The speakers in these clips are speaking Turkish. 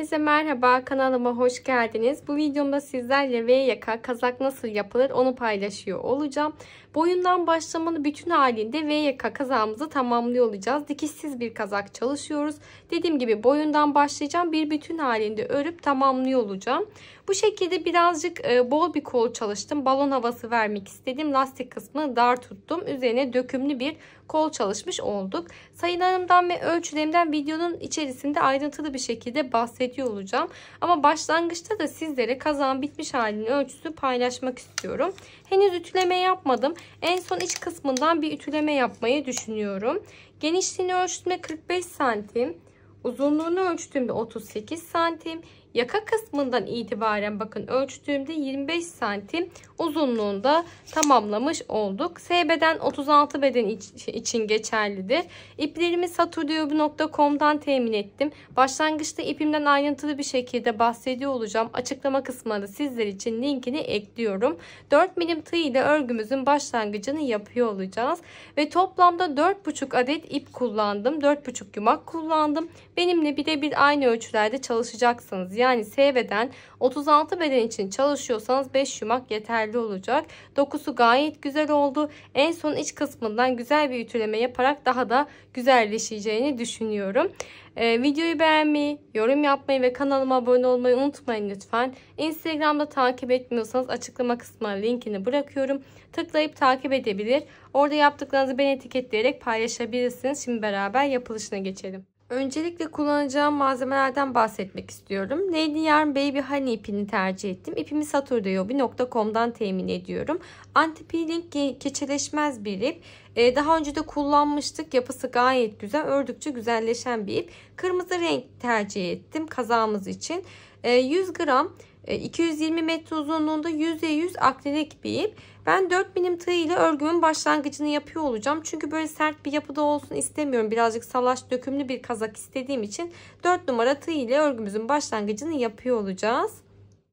Herkese merhaba, kanalıma hoş geldiniz. Bu videomda sizlerle V yaka kazak nasıl yapılır onu paylaşıyor olacağım. Boyundan başlamanı bütün halinde V yaka kazağımızı tamamlıyor olacağız. Dikişsiz bir kazak çalışıyoruz. Dediğim gibi boyundan başlayacağım. Bir bütün halinde örüp tamamlıyor olacağım. Bu şekilde birazcık e, bol bir kol çalıştım. Balon havası vermek istedim. Lastik kısmını dar tuttum. Üzerine dökümlü bir kol çalışmış olduk. Sayılarımdan ve ölçülerimden videonun içerisinde ayrıntılı bir şekilde bahsediyor olacağım. Ama başlangıçta da sizlere kazan bitmiş halinin ölçüsü paylaşmak istiyorum. Henüz ütüleme yapmadım. En son iç kısmından bir ütüleme yapmayı düşünüyorum. Genişliğini ölçtüğümde 45 santim. Uzunluğunu ölçtüğümde 38 santim. Yaka kısmından itibaren bakın ölçtüğümde 25 santim uzunluğunda tamamlamış olduk. SB'den 36 beden şey, için geçerlidir. İplerimi saturdiobu.com'dan temin ettim. Başlangıçta ipimden ayrıntılı bir şekilde bahsediyor olacağım. Açıklama kısmında sizler için linkini ekliyorum. 4 milim tığ ile örgümüzün başlangıcını yapıyor olacağız. Ve toplamda 4,5 adet ip kullandım. 4,5 yumak kullandım. Benimle birebir aynı ölçülerde çalışacaksınız yani S beden 36 beden için çalışıyorsanız 5 yumak yeterli olacak. Dokusu gayet güzel oldu. En son iç kısmından güzel bir ütüleme yaparak daha da güzelleşeceğini düşünüyorum. Ee, videoyu beğenmeyi, yorum yapmayı ve kanalıma abone olmayı unutmayın lütfen. Instagram'da takip etmiyorsanız açıklama kısmına linkini bırakıyorum. Tıklayıp takip edebilir. Orada yaptıklarınızı beni etiketleyerek paylaşabilirsiniz. Şimdi beraber yapılışına geçelim. Öncelikle kullanacağım malzemelerden bahsetmek istiyorum. Neydi yarn Baby Honey ipini tercih ettim. İpimi saturdayobi.com'dan temin ediyorum. Anti-peeling keçeleşmez bir ip. Ee, daha önce de kullanmıştık. Yapısı gayet güzel. Ördükçe güzelleşen bir ip. Kırmızı renk tercih ettim kazağımız için. Ee, 100 gram 220 e, metre uzunluğunda %100 akrilik bir ip. Ben 4 milim tığ ile örgümün başlangıcını yapıyor olacağım. Çünkü böyle sert bir yapıda olsun istemiyorum. Birazcık salaş dökümlü bir kazak istediğim için 4 numara tığ ile örgümüzün başlangıcını yapıyor olacağız.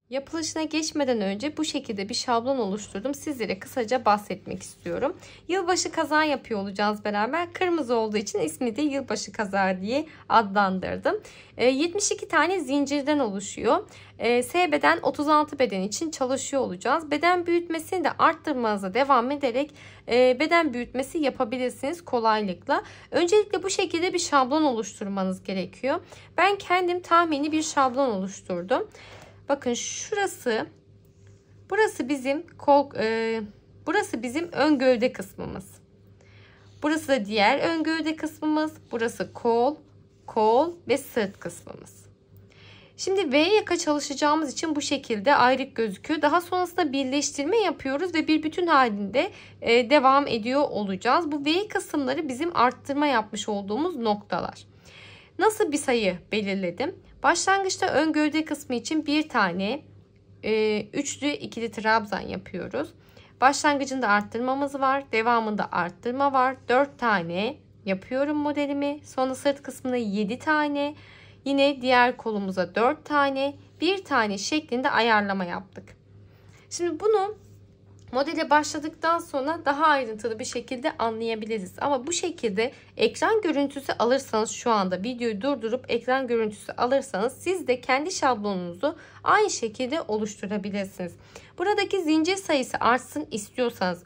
Yapılışına geçmeden önce bu şekilde bir şablon oluşturdum. Sizlere kısaca bahsetmek istiyorum. Yılbaşı kazan yapıyor olacağız beraber. Kırmızı olduğu için ismi de yılbaşı kaza diye adlandırdım. 72 ee, tane zincirden oluşuyor. Ee, S beden 36 beden için çalışıyor olacağız. Beden büyütmesini de arttırmanıza devam ederek e, beden büyütmesi yapabilirsiniz kolaylıkla. Öncelikle bu şekilde bir şablon oluşturmanız gerekiyor. Ben kendim tahmini bir şablon oluşturdum. Bakın şurası burası bizim kol e, burası bizim ön gövde kısmımız. Burası da diğer ön gövde kısmımız. Burası kol, kol ve sırt kısmımız. Şimdi V yaka çalışacağımız için bu şekilde ayrık gözüküyor. Daha sonrasında birleştirme yapıyoruz ve bir bütün halinde e, devam ediyor olacağız. Bu V kısımları bizim arttırma yapmış olduğumuz noktalar. Nasıl bir sayı belirledim? Başlangıçta ön gövde kısmı için bir tane e, üçlü ikili trabzan yapıyoruz. Başlangıcında arttırmamız var. Devamında arttırma var. 4 tane yapıyorum modelimi. Sonra sırt kısmına 7 tane. Yine diğer kolumuza 4 tane. 1 tane şeklinde ayarlama yaptık. Şimdi bunu modele başladıktan sonra daha ayrıntılı bir şekilde anlayabiliriz. Ama bu şekilde ekran görüntüsü alırsanız şu anda videoyu durdurup ekran görüntüsü alırsanız siz de kendi şablonunuzu aynı şekilde oluşturabilirsiniz. Buradaki zincir sayısı artsın istiyorsanız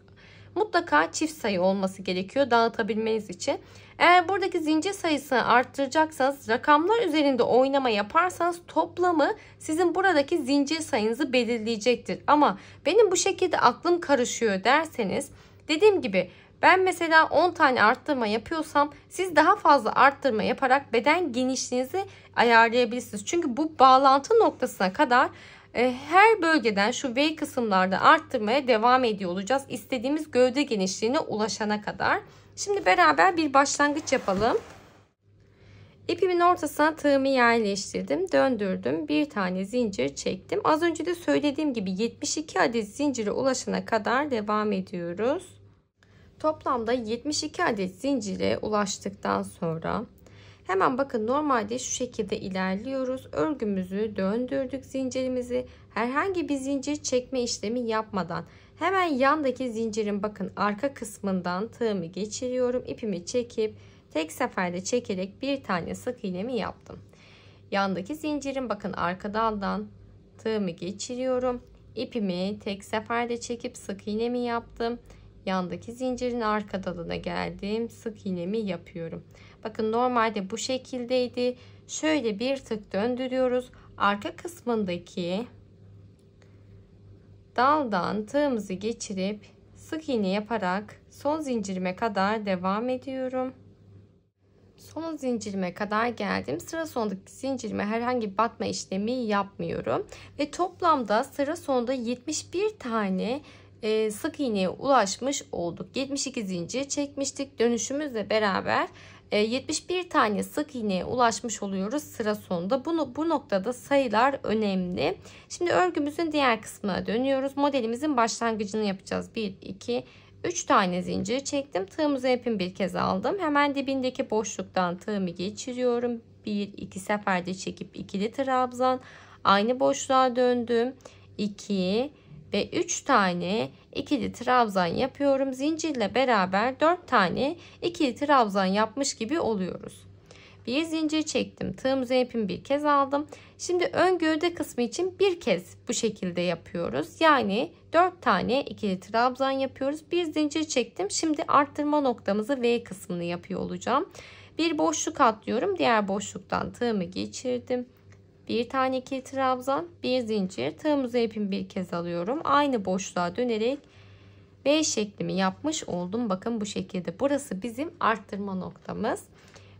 mutlaka çift sayı olması gerekiyor dağıtabilmeniz için. Eğer buradaki zincir sayısını arttıracaksanız rakamlar üzerinde oynama yaparsanız toplamı sizin buradaki zincir sayınızı belirleyecektir. Ama benim bu şekilde aklım karışıyor derseniz dediğim gibi ben mesela 10 tane arttırma yapıyorsam siz daha fazla arttırma yaparak beden genişliğinizi ayarlayabilirsiniz. Çünkü bu bağlantı noktasına kadar e, her bölgeden şu V kısımlarda arttırmaya devam ediyor olacağız. İstediğimiz gövde genişliğine ulaşana kadar. Şimdi beraber bir başlangıç yapalım. İpimin ortasına tığımı yerleştirdim. Döndürdüm. Bir tane zincir çektim. Az önce de söylediğim gibi 72 adet zincire ulaşana kadar devam ediyoruz. Toplamda 72 adet zincire ulaştıktan sonra hemen bakın normalde şu şekilde ilerliyoruz. Örgümüzü döndürdük zincirimizi. Herhangi bir zincir çekme işlemi yapmadan Hemen yandaki zincirin bakın arka kısmından tığımı geçiriyorum. ipimi çekip tek seferde çekerek bir tane sık iğnemi yaptım. Yandaki zincirin bakın arka daldan tığımı geçiriyorum. ipimi tek seferde çekip sık iğnemi yaptım. Yandaki zincirin arka dalına geldim. Sık iğnemi yapıyorum. Bakın normalde bu şekildeydi. Şöyle bir tık döndürüyoruz. Arka kısmındaki daldan tığımızı geçirip sık iğne yaparak son zincirime kadar devam ediyorum. Son zincirime kadar geldim. Sıra sondaki zincirime herhangi bir batma işlemi yapmıyorum. Ve toplamda sıra sonunda 71 tane e, sık iğneye ulaşmış olduk. 72 zincir çekmiştik. Dönüşümüzle beraber 71 e, tane sık iğneye ulaşmış oluyoruz sıra sonunda. Bunu, bu noktada sayılar önemli. Şimdi örgümüzün diğer kısmına dönüyoruz. Modelimizin başlangıcını yapacağız. 1, 2, 3 tane zincir çektim. Tığımızı hepim bir kez aldım. Hemen dibindeki boşluktan tığımı geçiriyorum. 1, 2 seferde çekip ikili trabzan. Aynı boşluğa döndüm. 2, ve 3 tane ikili trabzan yapıyorum. Zincirle beraber 4 tane ikili trabzan yapmış gibi oluyoruz. Bir zincir çektim. Tığım ipimi bir kez aldım. Şimdi ön gövde kısmı için bir kez bu şekilde yapıyoruz. Yani 4 tane ikili trabzan yapıyoruz. Bir zincir çektim. Şimdi arttırma noktamızı V kısmını yapıyor olacağım. Bir boşluk atlıyorum. Diğer boşluktan tığımı geçirdim bir tane ikili trabzan bir zincir tığımızı ipimi bir kez alıyorum aynı boşluğa dönerek V şeklimi yapmış oldum bakın bu şekilde burası bizim arttırma noktamız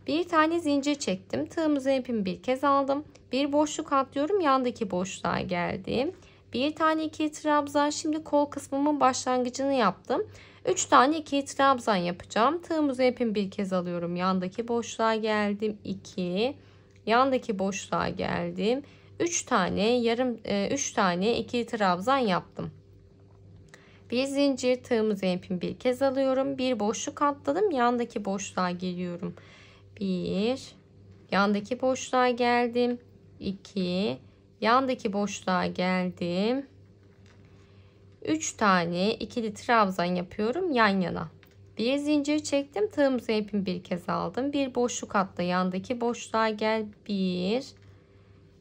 bir tane zincir çektim tığımızı ipimi bir kez aldım bir boşluk atlıyorum yandaki boşluğa geldim bir tane ikili trabzan şimdi kol kısmımın başlangıcını yaptım 3 tane ikili trabzan yapacağım tığımızı ipimi bir kez alıyorum yandaki boşluğa geldim 2 Yandaki boşluğa geldim. 3 tane yarım 3 e, tane ikili trabzan yaptım. Bir zincir tığımızı ipimi bir kez alıyorum. Bir boşluk atladım. Yandaki boşluğa geliyorum. 1 Yandaki boşluğa geldim. 2 Yandaki boşluğa geldim. 3 tane ikili trabzan yapıyorum yan yana. Bir zincir çektim. Tığımızı ipimi bir kez aldım. Bir boşluk attı, yandaki boşluğa gel. Bir.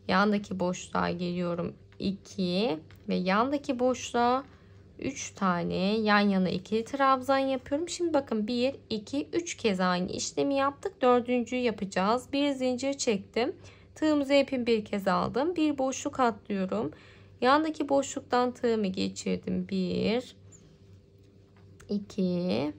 Yandaki boşluğa geliyorum. 2 ve yandaki boşluğa üç tane yan yana ikili trabzan yapıyorum. Şimdi bakın bir, iki, üç kez aynı işlemi yaptık. Dördüncüyü yapacağız. Bir zincir çektim. Tığımızı ipim bir kez aldım. Bir boşluk atlıyorum. Yandaki boşluktan tığımı geçirdim. 1, 2,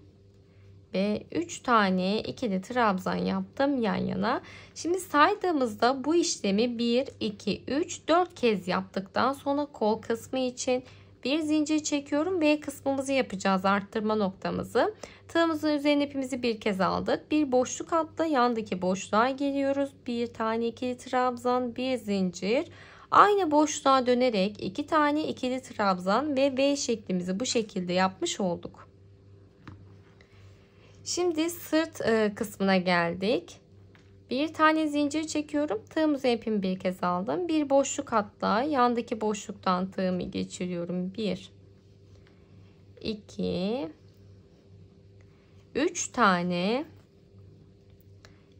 gibi 3 tane ikili trabzan yaptım yan yana. Şimdi saydığımızda bu işlemi 1, 2, 3, 4 kez yaptıktan sonra kol kısmı için bir zincir çekiyorum ve kısmımızı yapacağız arttırma noktamızı. Tığımızın üzerine ipimizi bir kez aldık. Bir boşluk atla yandaki boşluğa geliyoruz. Bir tane ikili trabzan, bir zincir. Aynı boşluğa dönerek iki tane ikili trabzan ve V şeklimizi bu şekilde yapmış olduk. Şimdi sırt e, kısmına geldik. Bir tane zincir çekiyorum. Tığımızı ipimi bir kez aldım. Bir boşluk hatta, yandaki boşluktan tığımı geçiriyorum. 1 2 3 tane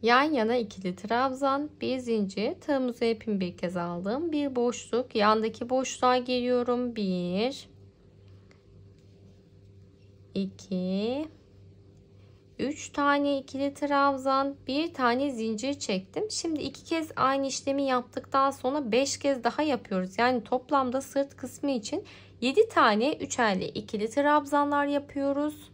yan yana ikili trabzan, bir zincir, tığımızı ipimi bir kez aldım. Bir boşluk, yandaki boşluğa geliyorum. 1 2 3 tane ikili trabzan, 1 tane zincir çektim. Şimdi iki kez aynı işlemi yaptıktan sonra 5 kez daha yapıyoruz. Yani toplamda sırt kısmı için 7 tane üçerli ikili trabzanlar yapıyoruz.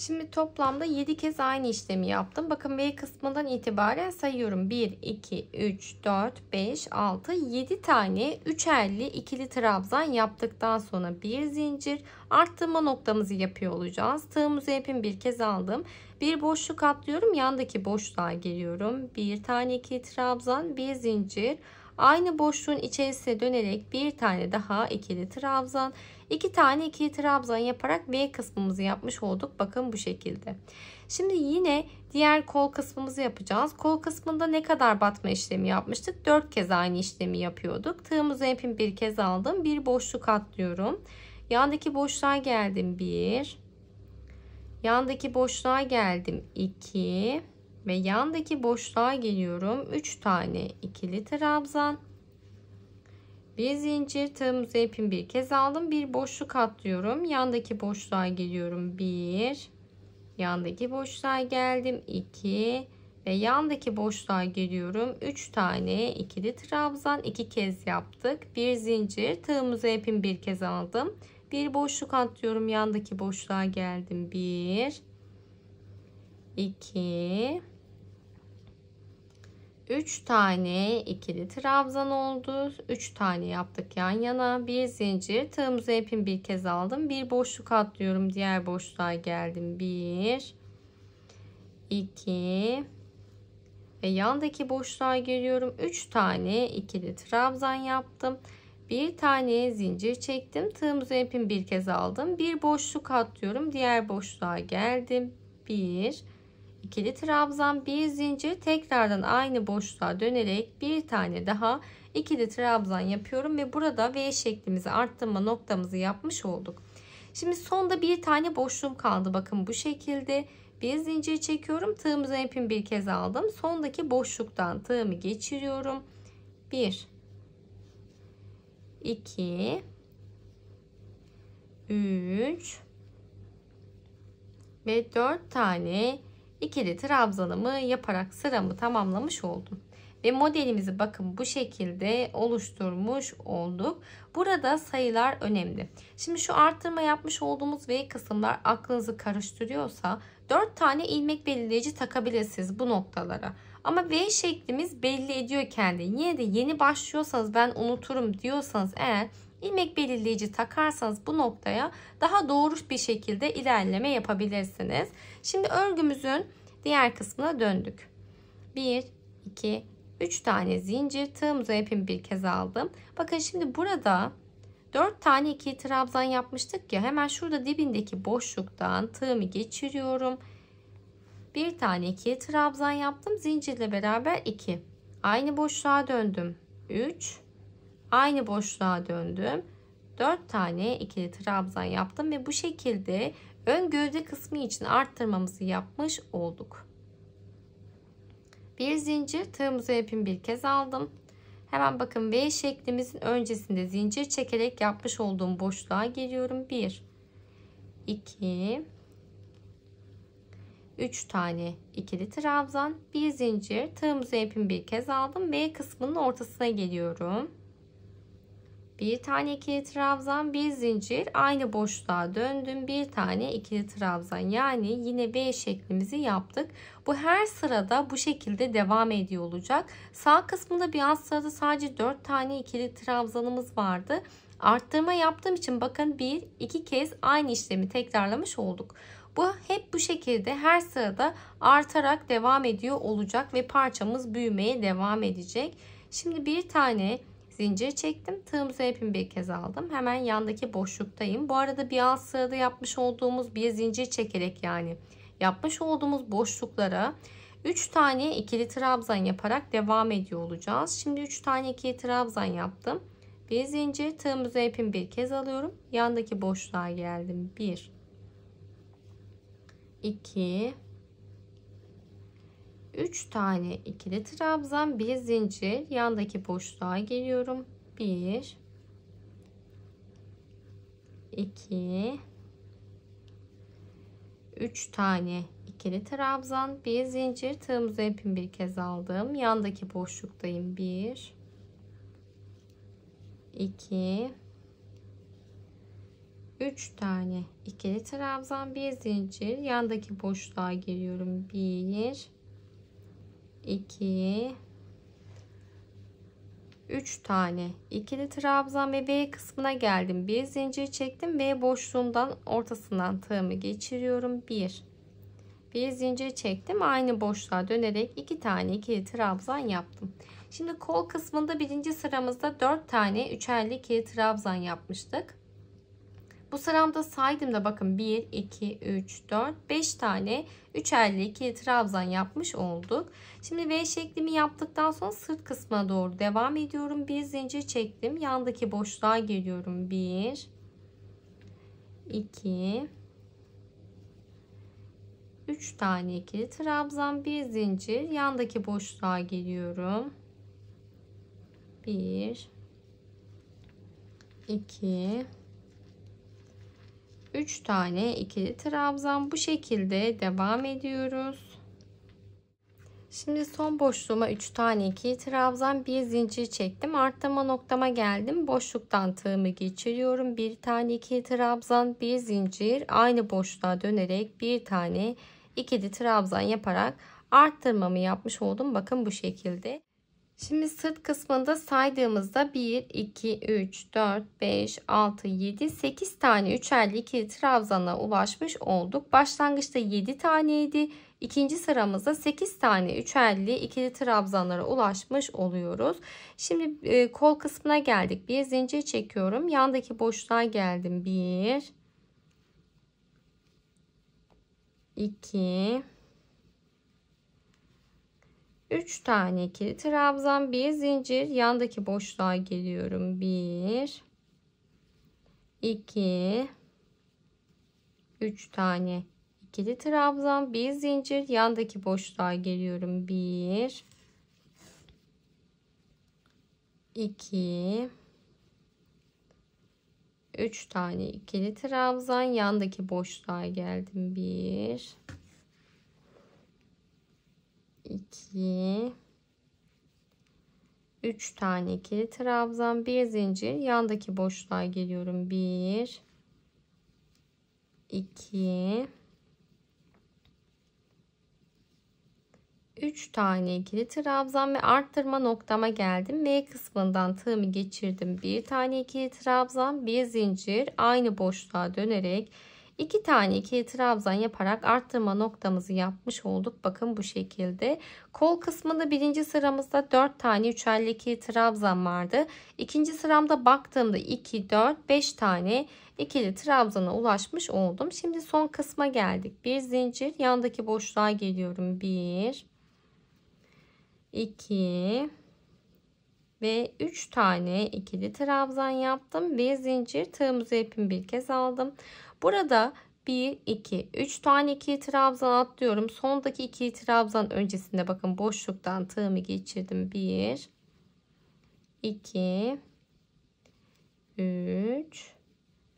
Şimdi toplamda 7 kez aynı işlemi yaptım. Bakın V kısmından itibaren sayıyorum. 1, 2, 3, 4, 5, 6, 7 tane 3'erli ikili trabzan yaptıktan sonra bir zincir arttırma noktamızı yapıyor olacağız. Tığımızı hepim bir kez aldım. Bir boşluk atlıyorum. Yandaki boşluğa giriyorum. Bir tane ikili trabzan, bir zincir. Aynı boşluğun içerisine dönerek bir tane daha ikili trabzan 2 tane 2'yi trabzan yaparak V kısmımızı yapmış olduk. Bakın bu şekilde. Şimdi yine diğer kol kısmımızı yapacağız. Kol kısmında ne kadar batma işlemi yapmıştık? 4 kez aynı işlemi yapıyorduk. Tığımızı hepim bir kez aldım. Bir boşluk atlıyorum. Yandaki boşluğa geldim 1. Yandaki boşluğa geldim 2 ve yandaki boşluğa geliyorum. 3 tane ikili trabzan bir zincir tığımızı ipimi bir kez aldım bir boşluk atlıyorum yandaki boşluğa geliyorum bir yandaki boşluğa geldim 2 ve yandaki boşluğa geliyorum 3 tane ikili trabzan 2 iki kez yaptık bir zincir tığımızı ipimi bir kez aldım bir boşluk atlıyorum yandaki boşluğa geldim 1 2 3 tane ikili trabzan oldu. 3 tane yaptık yan yana. Bir zincir tığımızı ipin bir kez aldım. Bir boşluk atlıyorum. Diğer boşluğa geldim. 1 2 ve yandaki boşluğa geliyorum. 3 tane ikili trabzan yaptım. Bir tane zincir çektim. Tığımızı ipin bir kez aldım. Bir boşluk atlıyorum. Diğer boşluğa geldim. 1 ikili trabzan bir zincir tekrardan aynı boşluğa dönerek bir tane daha ikili trabzan yapıyorum ve burada V şeklimizi arttırma noktamızı yapmış olduk. Şimdi sonda bir tane boşluğum kaldı. Bakın bu şekilde bir zincir çekiyorum. Tığımıza ipimi bir kez aldım. Sondaki boşluktan tığımı geçiriyorum. 1 2 3 ve 4 tane ikili trabzanımı yaparak sıramı tamamlamış oldum. Ve modelimizi bakın bu şekilde oluşturmuş olduk. Burada sayılar önemli. Şimdi şu arttırma yapmış olduğumuz V kısımlar aklınızı karıştırıyorsa 4 tane ilmek belirleyici takabilirsiniz bu noktalara. Ama V şeklimiz belli ediyor kendini. Yine de yeni başlıyorsanız ben unuturum diyorsanız eğer ilmek belirleyici takarsanız bu noktaya daha doğru bir şekilde ilerleme yapabilirsiniz. Şimdi örgümüzün diğer kısmına döndük. 1 2 3 tane zincir tığımıza ipimi bir kez aldım. Bakın şimdi burada 4 tane ikili trabzan yapmıştık ya hemen şurada dibindeki boşluktan tığımı geçiriyorum. Bir tane ikili trabzan yaptım. Zincirle beraber 2. Aynı boşluğa döndüm. 3 aynı boşluğa döndüm. 4 tane ikili trabzan yaptım ve bu şekilde ön gövde kısmı için arttırmamızı yapmış olduk. Bir zincir tığımızı ipimi bir kez aldım. Hemen bakın V şeklimizin öncesinde zincir çekerek yapmış olduğum boşluğa geliyorum. 1 2 3 tane ikili trabzan, bir zincir, tığımızı ipimi bir kez aldım. V kısmının ortasına geliyorum. Bir tane ikili trabzan, bir zincir, aynı boşluğa döndüm. Bir tane ikili trabzan. Yani yine V şeklimizi yaptık. Bu her sırada bu şekilde devam ediyor olacak. Sağ kısmında bir alt sırada sadece 4 tane ikili trabzanımız vardı. Arttırma yaptığım için bakın bir iki kez aynı işlemi tekrarlamış olduk. Bu hep bu şekilde her sırada artarak devam ediyor olacak ve parçamız büyümeye devam edecek. Şimdi bir tane zincir çektim. Tığımızı ipimi bir kez aldım. Hemen yandaki boşluktayım. Bu arada bir alt sırada yapmış olduğumuz bir zincir çekerek yani yapmış olduğumuz boşluklara 3 tane ikili trabzan yaparak devam ediyor olacağız. Şimdi 3 tane ikili trabzan yaptım. Bir zincir tığımızı ipimi bir kez alıyorum. Yandaki boşluğa geldim. 1 2 3 tane ikili trabzan bir zincir yandaki boşluğa geliyorum 1 2 3 tane ikili trabzan bir zincir tığımızı ipin bir kez aldım yandaki boşluktayım 1 2 3 tane ikili trabzan bir zincir yandaki boşluğa giriyorum 1 2 3 tane ikili trabzan ve V kısmına geldim. Bir zincir çektim ve boşluğundan ortasından tığımı geçiriyorum. 1 bir zincir çektim. Aynı boşluğa dönerek iki tane ikili trabzan yaptım. Şimdi kol kısmında birinci sıramızda dört tane üçerli ikili trabzan yapmıştık. Bu sıramda saydım da bakın 1, 2, 3, 4, 5 tane 3'erlik trabzan yapmış olduk. Şimdi V şeklimi yaptıktan sonra sırt kısmına doğru devam ediyorum. Bir zincir çektim. Yandaki boşluğa geliyorum. 1, 2, 3 tane ikili trabzan bir zincir yandaki boşluğa geliyorum 1 2 3 tane ikili trabzan bu şekilde devam ediyoruz. Şimdi son boşluğuma 3 tane 2 trabzan bir zincir çektim. Arttırma noktama geldim. Boşluktan tığımı geçiriyorum. Bir tane 2 trabzan bir zincir aynı boşluğa dönerek bir tane ikili trabzan yaparak arttırmamı yapmış oldum. Bakın bu şekilde. Şimdi sırt kısmında saydığımızda 1, 2, 3, 4, 5, 6, 7, 8 tane üçerli ikili trabzana ulaşmış olduk. Başlangıçta 7 taneydi. İkinci sıramızda 8 tane üçerli ikili trabzanlara ulaşmış oluyoruz. Şimdi e, kol kısmına geldik. Bir zincir çekiyorum. Yandaki boşluğa geldim. 1 2 3 tane ikili trabzan, bir zincir, yandaki boşluğa geliyorum. 1 2 3 tane ikili trabzan, bir zincir, yandaki boşluğa geliyorum. 1 2 3 tane ikili trabzan, yandaki boşluğa geldim. 1 2 3 tane ikili trabzan bir zincir yandaki boşluğa geliyorum 1 2 3 tane ikili trabzan ve arttırma noktama geldim. M kısmından tığımı geçirdim. Bir tane ikili trabzan, bir zincir, aynı boşluğa dönerek 2 tane 2'ye trabzan yaparak arttırma noktamızı yapmış olduk. Bakın bu şekilde. Kol kısmında birinci sıramızda 4 tane 3'erli 2'ye trabzan vardı. İkinci sıramda baktığımda 2, 4, 5 tane ikili trabzana ulaşmış oldum. Şimdi son kısma geldik. Bir zincir yandaki boşluğa geliyorum. 1 2 ve 3 tane ikili trabzan yaptım ve zincir tığımızı ipimi bir kez aldım. Burada 1, 2, 3 tane 2 trabzan atlıyorum. Sondaki 2 trabzan öncesinde bakın boşluktan tığımı geçirdim. 1, 2, 3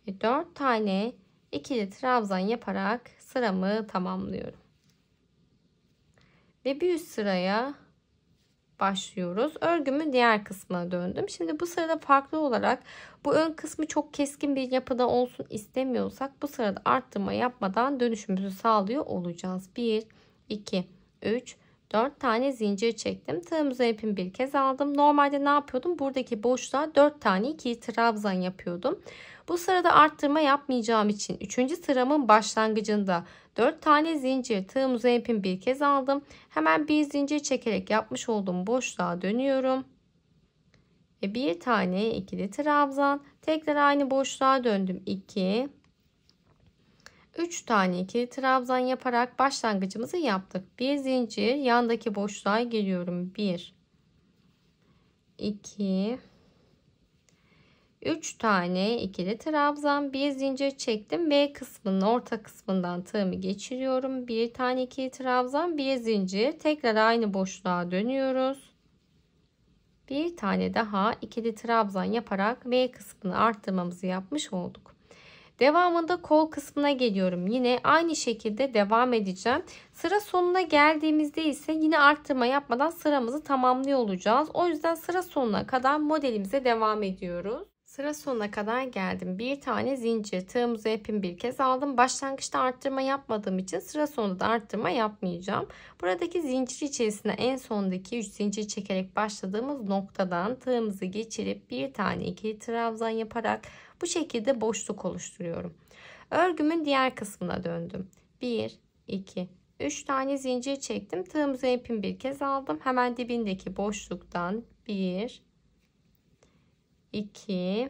ve 4 tane ikili trabzan yaparak sıramı tamamlıyorum. Ve bir üst sıraya başlıyoruz. Örgümün diğer kısmına döndüm. Şimdi bu sırada farklı olarak bu ön kısmı çok keskin bir yapıda olsun istemiyorsak bu sırada arttırma yapmadan dönüşümüzü sağlıyor olacağız. 1, 2, 3, 4 tane zincir çektim. Trabzan ipimi bir kez aldım. Normalde ne yapıyordum? Buradaki boşluğa 4 tane ikili trabzan yapıyordum. Bu sırada arttırma yapmayacağım için 3. sıramın başlangıcında 4 tane zincir tığımıza ipim bir kez aldım. Hemen bir zincir çekerek yapmış olduğum boşluğa dönüyorum. Ve bir tane ikili trabzan. Tekrar aynı boşluğa döndüm. 2 3 tane ikili trabzan yaparak başlangıcımızı yaptık. Bir zincir yandaki boşluğa giriyorum. 1 2 3 tane ikili trabzan bir zincir çektim ve kısmının orta kısmından tığımı geçiriyorum. Bir tane ikili trabzan bir zincir tekrar aynı boşluğa dönüyoruz. Bir tane daha ikili trabzan yaparak V kısmını arttırmamızı yapmış olduk. Devamında kol kısmına geliyorum. Yine aynı şekilde devam edeceğim. Sıra sonuna geldiğimizde ise yine arttırma yapmadan sıramızı tamamlıyor olacağız. O yüzden sıra sonuna kadar modelimize devam ediyoruz. Sıra sonuna kadar geldim. Bir tane zincir tığımızı hepim bir kez aldım. Başlangıçta arttırma yapmadığım için sıra sonunda da arttırma yapmayacağım. Buradaki zincir içerisine en sondaki 3 zincir çekerek başladığımız noktadan tığımızı geçirip bir tane ikili trabzan yaparak bu şekilde boşluk oluşturuyorum. Örgümün diğer kısmına döndüm. 1 2 3 tane zincir çektim. Tığımızı ipim bir kez aldım. Hemen dibindeki boşluktan 1 2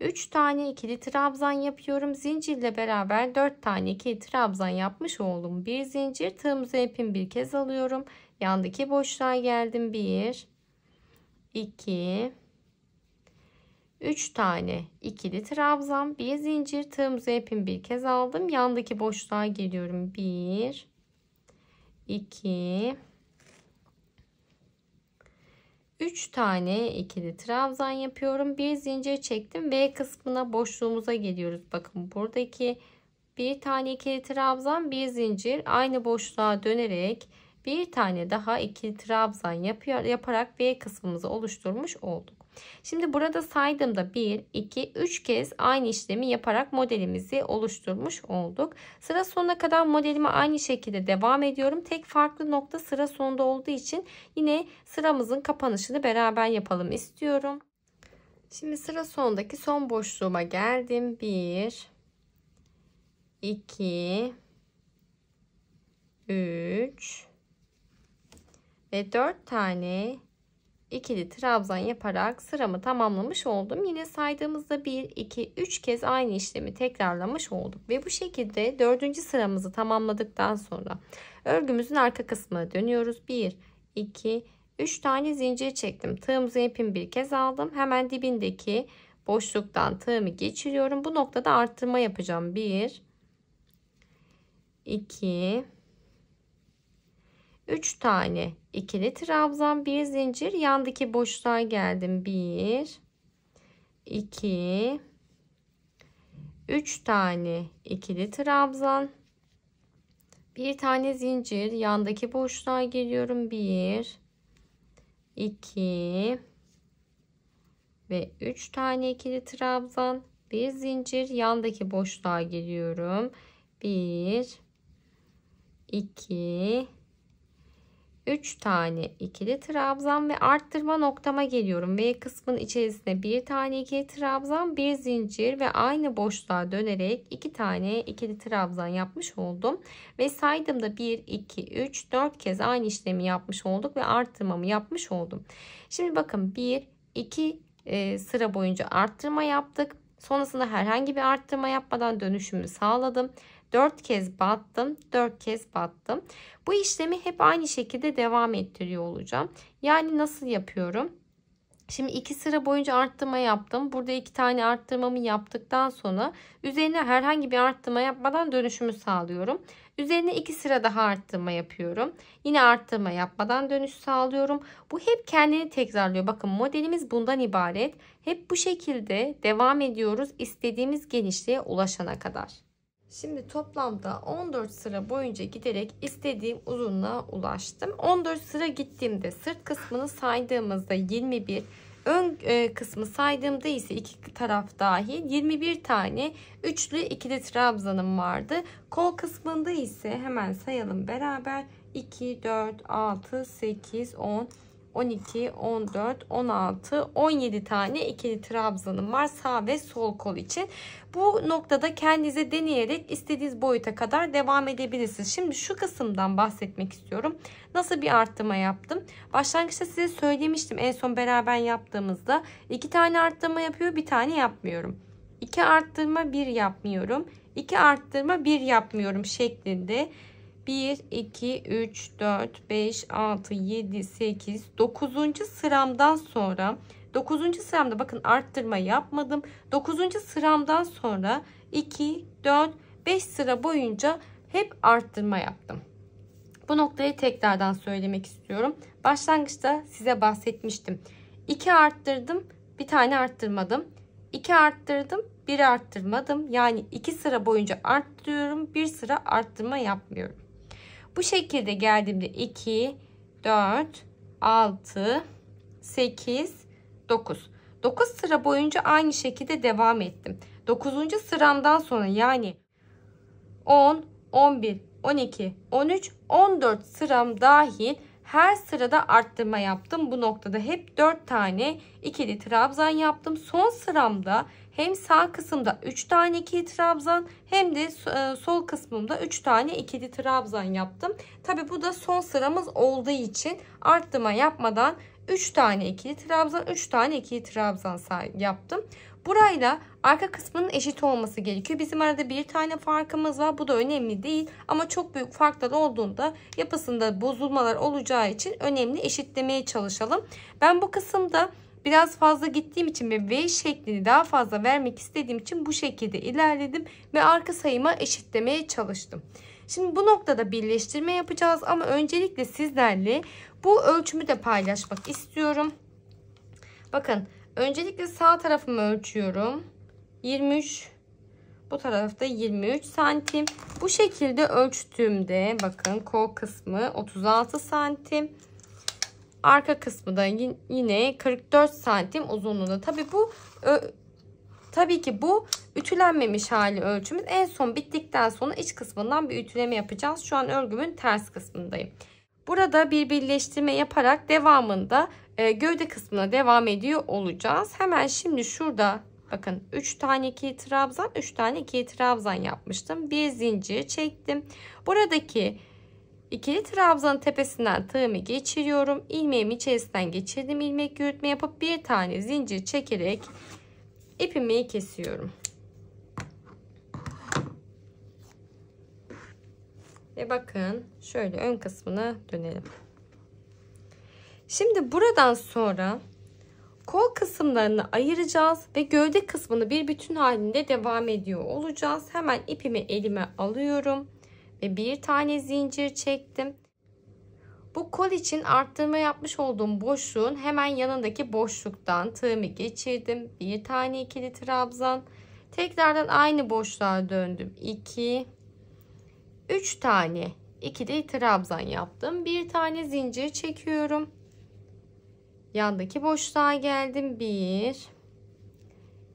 3 tane ikili trabzan yapıyorum. Zincirle beraber 4 tane ikili trabzan yapmış oldum. Bir zincir tığımıza ipim bir kez alıyorum. Yandaki boşluğa geldim. 1 2 3 tane ikili trabzan, bir zincir tığımıza ipim bir kez aldım. Yandaki boşluğa geliyorum. 1 2 3 tane ikili trabzan yapıyorum. Bir zincir çektim. V kısmına boşluğumuza geliyoruz. Bakın buradaki bir tane ikili trabzan, bir zincir aynı boşluğa dönerek bir tane daha ikili trabzan yapıyor, yaparak V kısmımızı oluşturmuş olduk. Şimdi burada saydığımda 1, 2, 3 kez aynı işlemi yaparak modelimizi oluşturmuş olduk. Sıra sonuna kadar modelime aynı şekilde devam ediyorum. Tek farklı nokta sıra sonunda olduğu için yine sıramızın kapanışını beraber yapalım istiyorum. Şimdi sıra sonundaki son boşluğuma geldim. 1 2 3 ve 4 tane ikili trabzan yaparak sıramı tamamlamış oldum. Yine saydığımızda 1, 2, 3 kez aynı işlemi tekrarlamış olduk. Ve bu şekilde 4. sıramızı tamamladıktan sonra örgümüzün arka kısmına dönüyoruz. 1, 2, 3 tane zincir çektim. Tığımızı ipimi bir kez aldım. Hemen dibindeki boşluktan tığımı geçiriyorum. Bu noktada arttırma yapacağım. 1, 2, 3 tane ikili trabzan bir zincir yandaki boşluğa geldim bir iki üç tane ikili trabzan bir tane zincir yandaki boşluğa geliyorum bir iki ve üç tane ikili trabzan bir zincir yandaki boşluğa geliyorum bir iki 3 tane ikili trabzan ve arttırma noktama geliyorum. V kısmının içerisine 1 tane ikili trabzan, 1 zincir ve aynı boşluğa dönerek 2 tane ikili trabzan yapmış oldum. Ve saydığımda 1, 2, 3, 4 kez aynı işlemi yapmış olduk ve arttırmamı yapmış oldum. Şimdi bakın 1, 2 e, sıra boyunca arttırma yaptık. Sonrasında herhangi bir arttırma yapmadan dönüşümü sağladım. 4 kez battım 4 kez battım. Bu işlemi hep aynı şekilde devam ettiriyor olacağım. Yani nasıl yapıyorum? Şimdi iki sıra boyunca arttırma yaptım. Burada iki tane arttırmamı yaptıktan sonra üzerine herhangi bir arttırma yapmadan dönüşümü sağlıyorum. Üzerine iki sıra daha arttırma yapıyorum. Yine arttırma yapmadan dönüş sağlıyorum. Bu hep kendini tekrarlıyor. Bakın modelimiz bundan ibaret. Hep bu şekilde devam ediyoruz istediğimiz genişliğe ulaşana kadar. Şimdi toplamda 14 sıra boyunca giderek istediğim uzunluğa ulaştım. 14 sıra gittiğimde sırt kısmını saydığımızda 21, ön e, kısmı saydığımda ise iki taraf dahil 21 tane üçlü ikili trabzanım vardı. Kol kısmında ise hemen sayalım beraber 2, 4, 6, 8, 10, 12, 14, 16, 17 tane ikili trabzanım var sağ ve sol kol için. Bu noktada kendinize deneyerek istediğiniz boyuta kadar devam edebilirsiniz. Şimdi şu kısımdan bahsetmek istiyorum. Nasıl bir arttırma yaptım? Başlangıçta size söylemiştim en son beraber yaptığımızda. iki tane arttırma yapıyor bir tane yapmıyorum. 2 arttırma 1 yapmıyorum. 2 arttırma 1 yapmıyorum şeklinde 1, 2, 3, 4, 5, 6, 7, 8, 9. sıramdan sonra 9. sıramda bakın arttırma yapmadım. 9. sıramdan sonra 2, 4, 5 sıra boyunca hep arttırma yaptım. Bu noktayı tekrardan söylemek istiyorum. Başlangıçta size bahsetmiştim. 2 arttırdım, bir tane arttırmadım. 2 arttırdım, 1 arttırmadım. Yani 2 sıra boyunca arttırıyorum, 1 sıra arttırma yapmıyorum. Bu şekilde geldiğimde 2, 4, 6, 8, 9. 9 sıra boyunca aynı şekilde devam ettim. 9. sıramdan sonra yani 10, 11, 12, 13, 14 sıram dahil her sırada arttırma yaptım. Bu noktada hep 4 tane ikili trabzan yaptım. Son sıramda hem sağ kısımda 3 tane ikili trabzan hem de e, sol kısmımda 3 tane ikili trabzan yaptım. Tabi bu da son sıramız olduğu için arttırma yapmadan 3 tane ikili trabzan 3 tane ikili trabzan yaptım. Burayla arka kısmının eşit olması gerekiyor. Bizim arada bir tane farkımız var. Bu da önemli değil. Ama çok büyük farklar olduğunda yapısında bozulmalar olacağı için önemli eşitlemeye çalışalım. Ben bu kısımda Biraz fazla gittiğim için ve V şeklini daha fazla vermek istediğim için bu şekilde ilerledim ve arka sayıma eşitlemeye çalıştım. Şimdi bu noktada birleştirme yapacağız ama öncelikle sizlerle bu ölçümü de paylaşmak istiyorum. Bakın öncelikle sağ tarafımı ölçüyorum. 23 bu tarafta 23 santim. Bu şekilde ölçtüğümde bakın kol kısmı 36 santim. Arka kısmı da yine 44 santim uzunluğunda. Tabi bu tabii ki bu ütülenmemiş hali ölçümüz. En son bittikten sonra iç kısmından bir ütüleme yapacağız. Şu an örgümün ters kısmındayım. Burada bir birleştirme yaparak devamında e, gövde kısmına devam ediyor olacağız. Hemen şimdi şurada bakın 3 tane 2 trabzan 3 tane 2 trabzan yapmıştım. Bir zincir çektim. Buradaki İkili trabzanın tepesinden tığımı geçiriyorum. İlmeğimi içerisinden geçirdim. İlmek yürütme yapıp bir tane zincir çekerek ipimi kesiyorum. Ve bakın şöyle ön kısmına dönelim. Şimdi buradan sonra kol kısımlarını ayıracağız ve gövde kısmını bir bütün halinde devam ediyor olacağız. Hemen ipimi elime alıyorum. E, bir tane zincir çektim. Bu kol için arttırma yapmış olduğum boşluğun hemen yanındaki boşluktan tığımı geçirdim. Bir tane ikili trabzan. Tekrardan aynı boşluğa döndüm. 2 3 tane ikili trabzan yaptım. Bir tane zincir çekiyorum. Yandaki boşluğa geldim. 1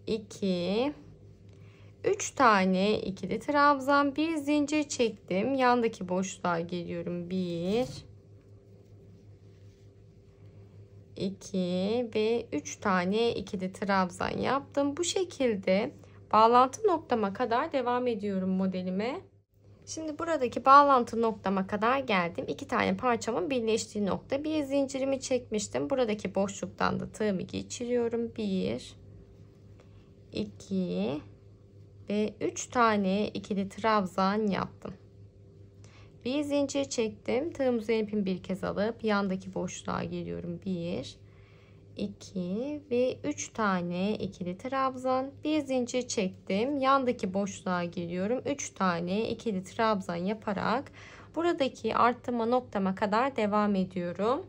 2 3 tane ikili trabzan bir zincir çektim yandaki boşluğa geliyorum 1 2 ve 3 tane ikili trabzan yaptım bu şekilde bağlantı noktama kadar devam ediyorum modelime Şimdi buradaki bağlantı noktama kadar geldim. İki tane parçamın birleştiği nokta. Bir zincirimi çekmiştim. Buradaki boşluktan da tığımı geçiriyorum. 1 2 ve 3 tane ikili trabzan yaptım. Bir zincir çektim. Tığım üzerine ipimi bir kez alıp yandaki boşluğa giriyorum. 1 2 ve 3 tane ikili trabzan. Bir zincir çektim. Yandaki boşluğa giriyorum. 3 tane ikili trabzan yaparak buradaki arttırma noktama kadar devam ediyorum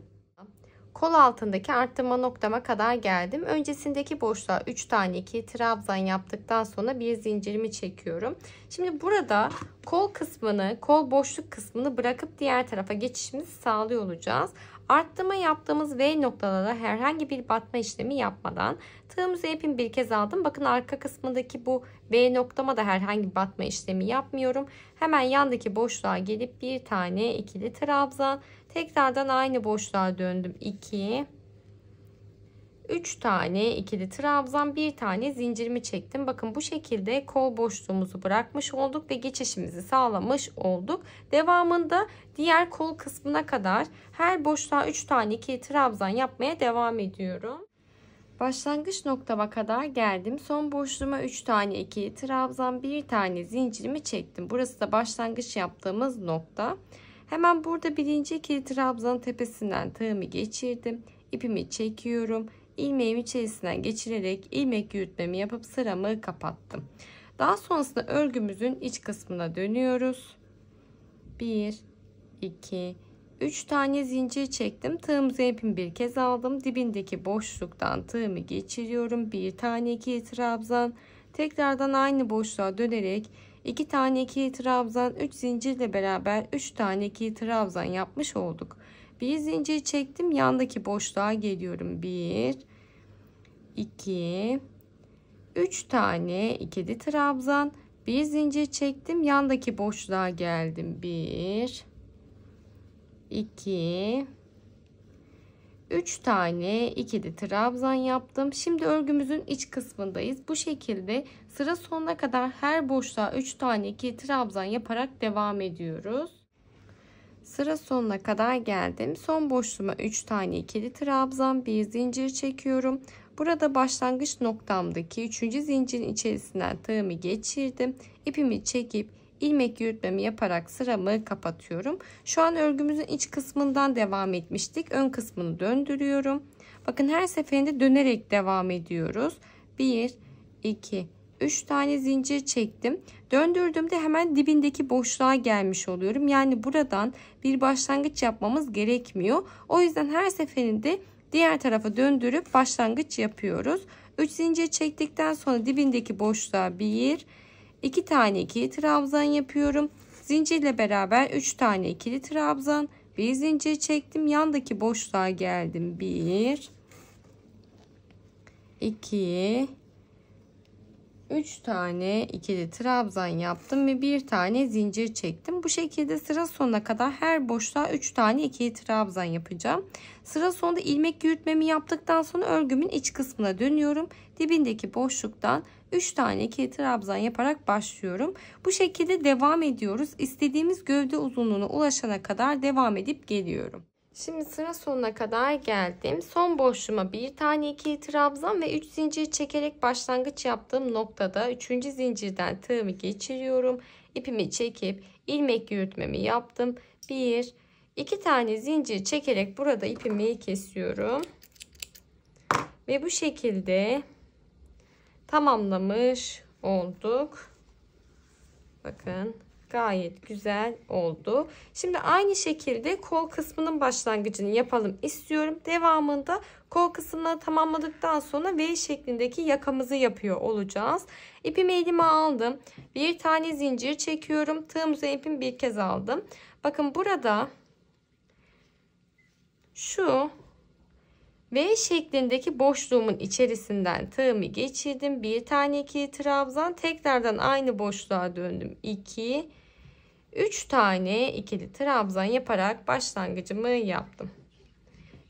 kol altındaki arttırma noktama kadar geldim. Öncesindeki boşluğa 3 tane 2 trabzan yaptıktan sonra bir zincirimi çekiyorum. Şimdi burada kol kısmını, kol boşluk kısmını bırakıp diğer tarafa geçişimizi sağlıyor olacağız. Arttırma yaptığımız V noktalara herhangi bir batma işlemi yapmadan tığımızı ipin bir kez aldım. Bakın arka kısmındaki bu V noktama da herhangi bir batma işlemi yapmıyorum. Hemen yandaki boşluğa gelip bir tane ikili trabzan Tekrardan aynı boşluğa döndüm. 2 3 tane ikili trabzan, bir tane zincirimi çektim. Bakın bu şekilde kol boşluğumuzu bırakmış olduk ve geçişimizi sağlamış olduk. Devamında diğer kol kısmına kadar her boşluğa 3 tane ikili trabzan yapmaya devam ediyorum. Başlangıç noktama kadar geldim. Son boşluğuma 3 tane ikili trabzan, bir tane zincirimi çektim. Burası da başlangıç yaptığımız nokta. Hemen burada birinci ikili trabzanın tepesinden tığımı geçirdim. İpimi çekiyorum. İlmeğimi içerisinden geçirerek ilmek yürütmemi yapıp sıramı kapattım. Daha sonrasında örgümüzün iç kısmına dönüyoruz. 1 2 3 tane zincir çektim. Tığımızı ipimi bir kez aldım. Dibindeki boşluktan tığımı geçiriyorum. Bir tane iki trabzan. Tekrardan aynı boşluğa dönerek 2 tane ikili trabzan 3 zincirle beraber 3 tane ikili trabzan yapmış olduk. Bir zincir çektim yandaki boşluğa geliyorum. 1 2 3 tane ikili trabzan bir zincir çektim yandaki boşluğa geldim. 1 2 3 tane ikili trabzan yaptım. Şimdi örgümüzün iç kısmındayız. Bu şekilde sıra sonuna kadar her boşluğa 3 tane ikili trabzan yaparak devam ediyoruz. Sıra sonuna kadar geldim. Son boşluğuma 3 tane ikili trabzan, bir zincir çekiyorum. Burada başlangıç noktamdaki 3. zincirin içerisinden tığımı geçirdim. İpimi çekip ilmek yürütmemi yaparak sıramı kapatıyorum. Şu an örgümüzün iç kısmından devam etmiştik. Ön kısmını döndürüyorum. Bakın her seferinde dönerek devam ediyoruz. 1 2 3 tane zincir çektim. Döndürdüğümde hemen dibindeki boşluğa gelmiş oluyorum. Yani buradan bir başlangıç yapmamız gerekmiyor. O yüzden her seferinde diğer tarafa döndürüp başlangıç yapıyoruz. 3 zincir çektikten sonra dibindeki boşluğa 1 2 tane ikili trabzan yapıyorum. Zincirle beraber 3 tane ikili trabzan. Bir zincir çektim. Yandaki boşluğa geldim. 1 2 3 tane ikili trabzan yaptım ve bir tane zincir çektim. Bu şekilde sıra sonuna kadar her boşluğa 3 tane ikili trabzan yapacağım. Sıra sonunda ilmek yürütmemi yaptıktan sonra örgümün iç kısmına dönüyorum. Dibindeki boşluktan 3 tane ikili trabzan yaparak başlıyorum. Bu şekilde devam ediyoruz. İstediğimiz gövde uzunluğuna ulaşana kadar devam edip geliyorum. Şimdi sıra sonuna kadar geldim. Son boşluğuma 1 tane ikili trabzan ve 3 zincir çekerek başlangıç yaptığım noktada 3. zincirden tığımı geçiriyorum. İpimi çekip ilmek yürütmemi yaptım. 1 2 tane zincir çekerek burada ipimi kesiyorum. Ve bu şekilde tamamlamış olduk. Bakın gayet güzel oldu. Şimdi aynı şekilde kol kısmının başlangıcını yapalım istiyorum. Devamında kol kısmını tamamladıktan sonra V şeklindeki yakamızı yapıyor olacağız. İpimi elime aldım. Bir tane zincir çekiyorum. Tığımıza ipimi bir kez aldım. Bakın burada şu V şeklindeki boşluğumun içerisinden tığımı geçirdim. Bir tane iki trabzan tekrardan aynı boşluğa döndüm. 2 3 tane ikili trabzan yaparak başlangıcımı yaptım.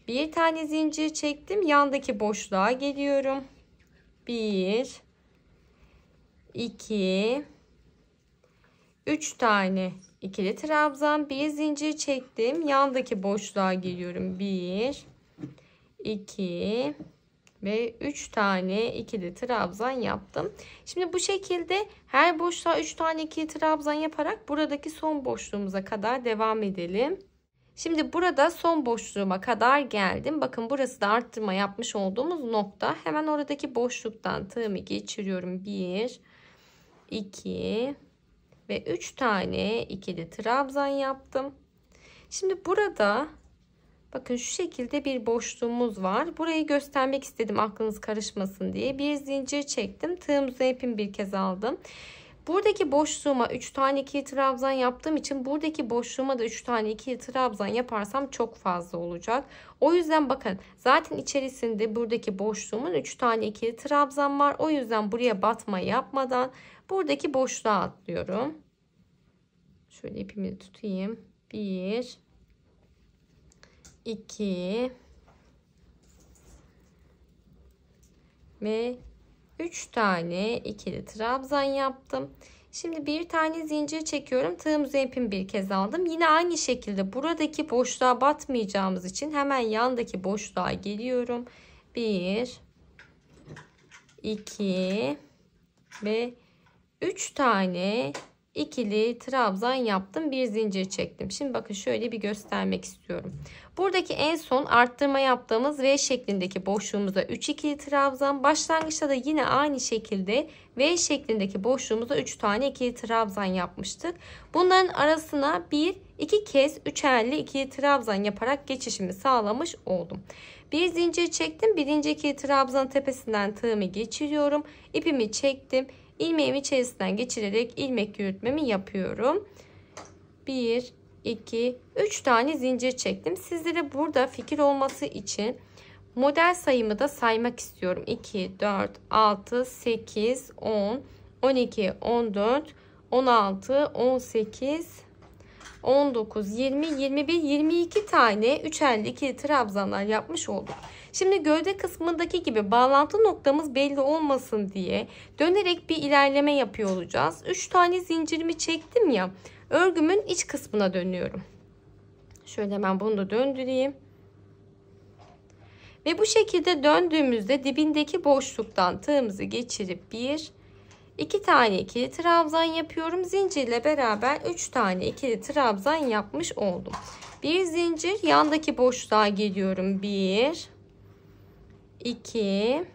Bir tane zincir çektim. Yandaki boşluğa geliyorum. 1 2 3 tane ikili trabzan bir zincir çektim. Yandaki boşluğa geliyorum. 1 2 ve 3 tane ikili trabzan yaptım. Şimdi bu şekilde her boşluğa 3 tane ikili trabzan yaparak buradaki son boşluğumuza kadar devam edelim. Şimdi burada son boşluğuma kadar geldim. Bakın burası da arttırma yapmış olduğumuz nokta. Hemen oradaki boşluktan tığımı geçiriyorum. 1 2 ve 3 tane ikili trabzan yaptım. Şimdi burada Bakın şu şekilde bir boşluğumuz var. Burayı göstermek istedim aklınız karışmasın diye. Bir zincir çektim. Tığımızı ipimi bir kez aldım. Buradaki boşluğuma 3 tane ikili trabzan yaptığım için buradaki boşluğuma da 3 tane ikili trabzan yaparsam çok fazla olacak. O yüzden bakın zaten içerisinde buradaki boşluğumun 3 tane ikili trabzan var. O yüzden buraya batma yapmadan buradaki boşluğa atlıyorum. Şöyle ipimi tutayım. 1 2 ve 3 tane ikili trabzan yaptım. Şimdi bir tane zincir çekiyorum. Tığımızı ipimi bir kez aldım. Yine aynı şekilde buradaki boşluğa batmayacağımız için hemen yandaki boşluğa geliyorum. 1 2 ve 3 tane ikili trabzan yaptım. Bir zincir çektim. Şimdi bakın şöyle bir göstermek istiyorum. Buradaki en son arttırma yaptığımız V şeklindeki boşluğumuza 3 ikili trabzan. Başlangıçta da yine aynı şekilde V şeklindeki boşluğumuza 3 tane ikili trabzan yapmıştık. Bunların arasına 1 2 kez üçerli ikili trabzan yaparak geçişimi sağlamış oldum. Bir zincir çektim. Birinci ikili trabzan tepesinden tığımı geçiriyorum. İpimi çektim. İlmeğimi içerisinden geçirerek ilmek yürütmemi yapıyorum. 1 2, 3 tane zincir çektim. Sizlere burada fikir olması için model sayımı da saymak istiyorum. 2, 4, 6, 8, 10, 12, 14, 16, 18, 19, 20, 21, 22 tane üçerli ikili trabzanlar yapmış olduk. Şimdi gövde kısmındaki gibi bağlantı noktamız belli olmasın diye dönerek bir ilerleme yapıyor olacağız. 3 tane zincirimi çektim ya. Örgümün iç kısmına dönüyorum. Şöyle hemen bunu da döndüreyim. Ve bu şekilde döndüğümüzde dibindeki boşluktan tığımızı geçirip bir, iki tane ikili trabzan yapıyorum. Zincirle beraber üç tane ikili trabzan yapmış oldum. Bir zincir yandaki boşluğa geliyorum. Bir, iki,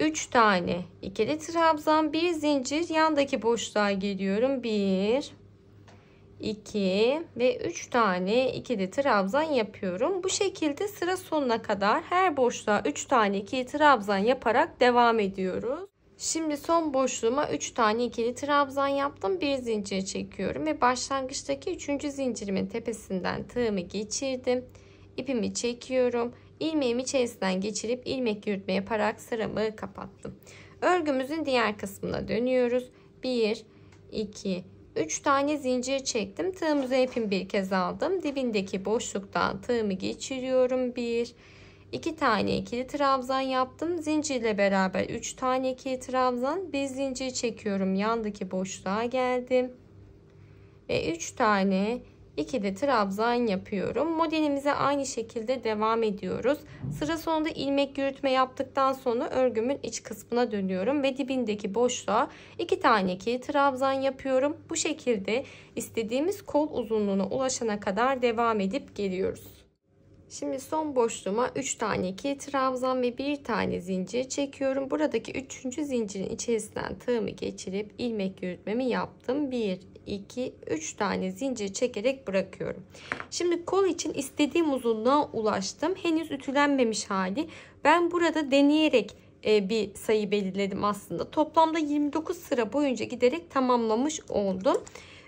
3 tane ikili trabzan, bir zincir, yandaki boşluğa geliyorum. 1 2 ve 3 tane ikili trabzan yapıyorum. Bu şekilde sıra sonuna kadar her boşluğa 3 tane ikili trabzan yaparak devam ediyoruz. Şimdi son boşluğuma 3 tane ikili trabzan yaptım. Bir zincir çekiyorum ve başlangıçtaki 3. zincirimin tepesinden tığımı geçirdim. İpimi çekiyorum ilmeğimi içerisinden geçirip ilmek yürütme yaparak sıramı kapattım. Örgümüzün diğer kısmına dönüyoruz. 1, 2, 3 tane zincir çektim. Tığımızı hepim bir kez aldım. Dibindeki boşluktan tığımı geçiriyorum. 1, 2 tane ikili trabzan yaptım. Zincirle beraber 3 tane ikili trabzan. Bir zincir çekiyorum. Yandaki boşluğa geldim. Ve 3 tane 2 de trabzan yapıyorum. Modelimize aynı şekilde devam ediyoruz. Sıra sonunda ilmek yürütme yaptıktan sonra örgümün iç kısmına dönüyorum ve dibindeki boşluğa 2 tane ki trabzan yapıyorum. Bu şekilde istediğimiz kol uzunluğuna ulaşana kadar devam edip geliyoruz. Şimdi son boşluğuma 3 tane ki trabzan ve 1 tane zincir çekiyorum. Buradaki 3. zincirin içerisinden tığımı geçirip ilmek yürütmemi yaptım. 1, 2, 3 tane zincir çekerek bırakıyorum. Şimdi kol için istediğim uzunluğa ulaştım. Henüz ütülenmemiş hali. Ben burada deneyerek e, bir sayı belirledim aslında. Toplamda 29 sıra boyunca giderek tamamlamış oldum.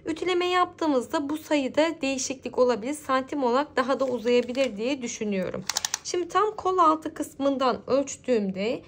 Ütüleme yaptığımızda bu sayıda değişiklik olabilir. Santim olarak daha da uzayabilir diye düşünüyorum. Şimdi tam kol altı kısmından ölçtüğümde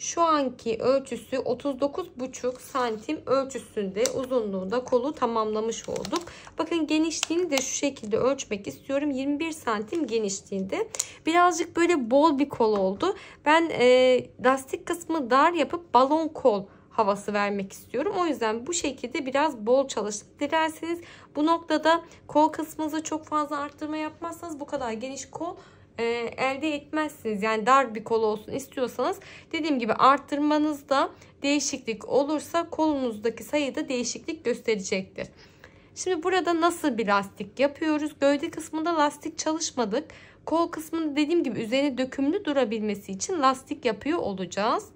şu anki ölçüsü 39,5 santim ölçüsünde uzunluğunda kolu tamamlamış olduk. Bakın genişliğini de şu şekilde ölçmek istiyorum. 21 santim genişliğinde. Birazcık böyle bol bir kol oldu. Ben e, lastik kısmı dar yapıp balon kol havası vermek istiyorum. O yüzden bu şekilde biraz bol çalıştık. Dilerseniz bu noktada kol kısmınızı çok fazla arttırma yapmazsanız bu kadar geniş kol e, elde etmezsiniz. Yani dar bir kol olsun istiyorsanız dediğim gibi arttırmanızda değişiklik olursa kolunuzdaki sayıda değişiklik gösterecektir. Şimdi burada nasıl bir lastik yapıyoruz? Gövde kısmında lastik çalışmadık. Kol kısmında dediğim gibi üzerine dökümlü durabilmesi için lastik yapıyor olacağız.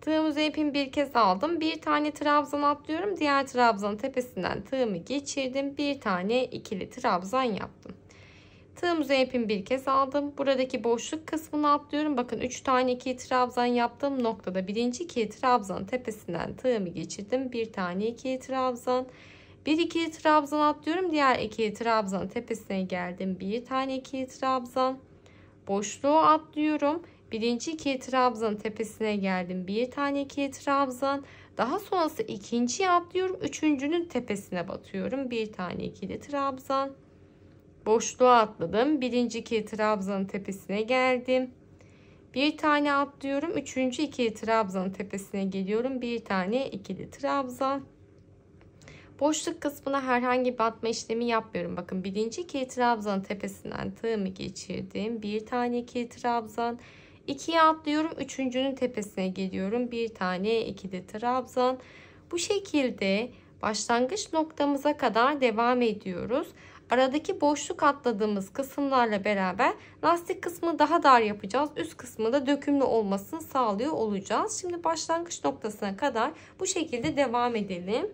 Tığımızı ipimi bir kez aldım. Bir tane trabzan atlıyorum. Diğer trabzanın tepesinden tığımı geçirdim. Bir tane ikili trabzan yaptım. Tığımızı ipimi bir kez aldım. Buradaki boşluk kısmını atlıyorum. Bakın 3 tane ikili trabzan yaptığım noktada birinci ikili trabzan tepesinden tığımı geçirdim. Bir tane ikili trabzan. Bir ikili trabzan atlıyorum. Diğer ikili trabzan tepesine geldim. Bir tane ikili trabzan. Boşluğu atlıyorum. Birinci ikili trabzan tepesine geldim. Bir tane ikili trabzan. Daha sonrası ikinciyi atlıyorum. Üçüncünün tepesine batıyorum. Bir tane ikili trabzan boşluğa atladım. Birinci ikili trabzanın tepesine geldim. Bir tane atlıyorum. Üçüncü ikili trabzanın tepesine geliyorum. Bir tane ikili trabzan. Boşluk kısmına herhangi bir atma işlemi yapmıyorum. Bakın birinci ikili trabzanın tepesinden tığımı geçirdim. Bir tane ikili trabzan. İkiye atlıyorum. Üçüncünün tepesine geliyorum. Bir tane ikili trabzan. Bu şekilde başlangıç noktamıza kadar devam ediyoruz aradaki boşluk atladığımız kısımlarla beraber lastik kısmı daha dar yapacağız. Üst kısmı da dökümlü olmasını sağlıyor olacağız. Şimdi başlangıç noktasına kadar bu şekilde devam edelim.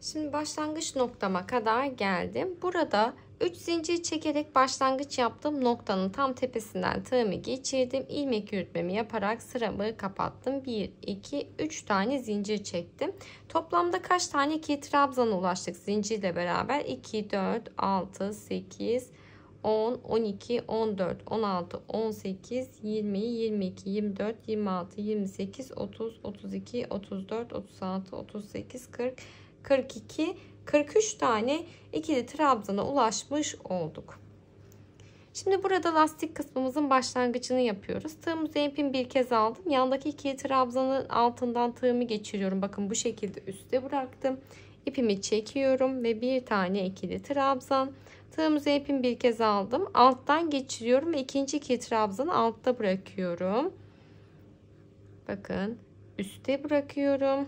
Şimdi başlangıç noktama kadar geldim. Burada 3 zincir çekerek başlangıç yaptım. noktanın tam tepesinden tığımı geçirdim. ilmek yürütmemi yaparak sıramı kapattım. 1, 2, 3 tane zincir çektim. Toplamda kaç tane ki trabzana ulaştık zincirle beraber? 2, 4, 6, 8, 10, 12, 14, 16, 18, 20, 22, 24, 26, 28, 30, 32, 34, 36, 38, 40, 42, 43 tane ikili trabzana ulaşmış olduk. Şimdi burada lastik kısmımızın başlangıcını yapıyoruz. Tığımı zempin bir kez aldım. Yandaki ikili trabzanın altından tığımı geçiriyorum. Bakın bu şekilde üste bıraktım. İpimi çekiyorum ve bir tane ikili trabzan. Tığımı zempin bir kez aldım. Alttan geçiriyorum ve ikinci ikili trabzanı altta bırakıyorum. Bakın üste bırakıyorum.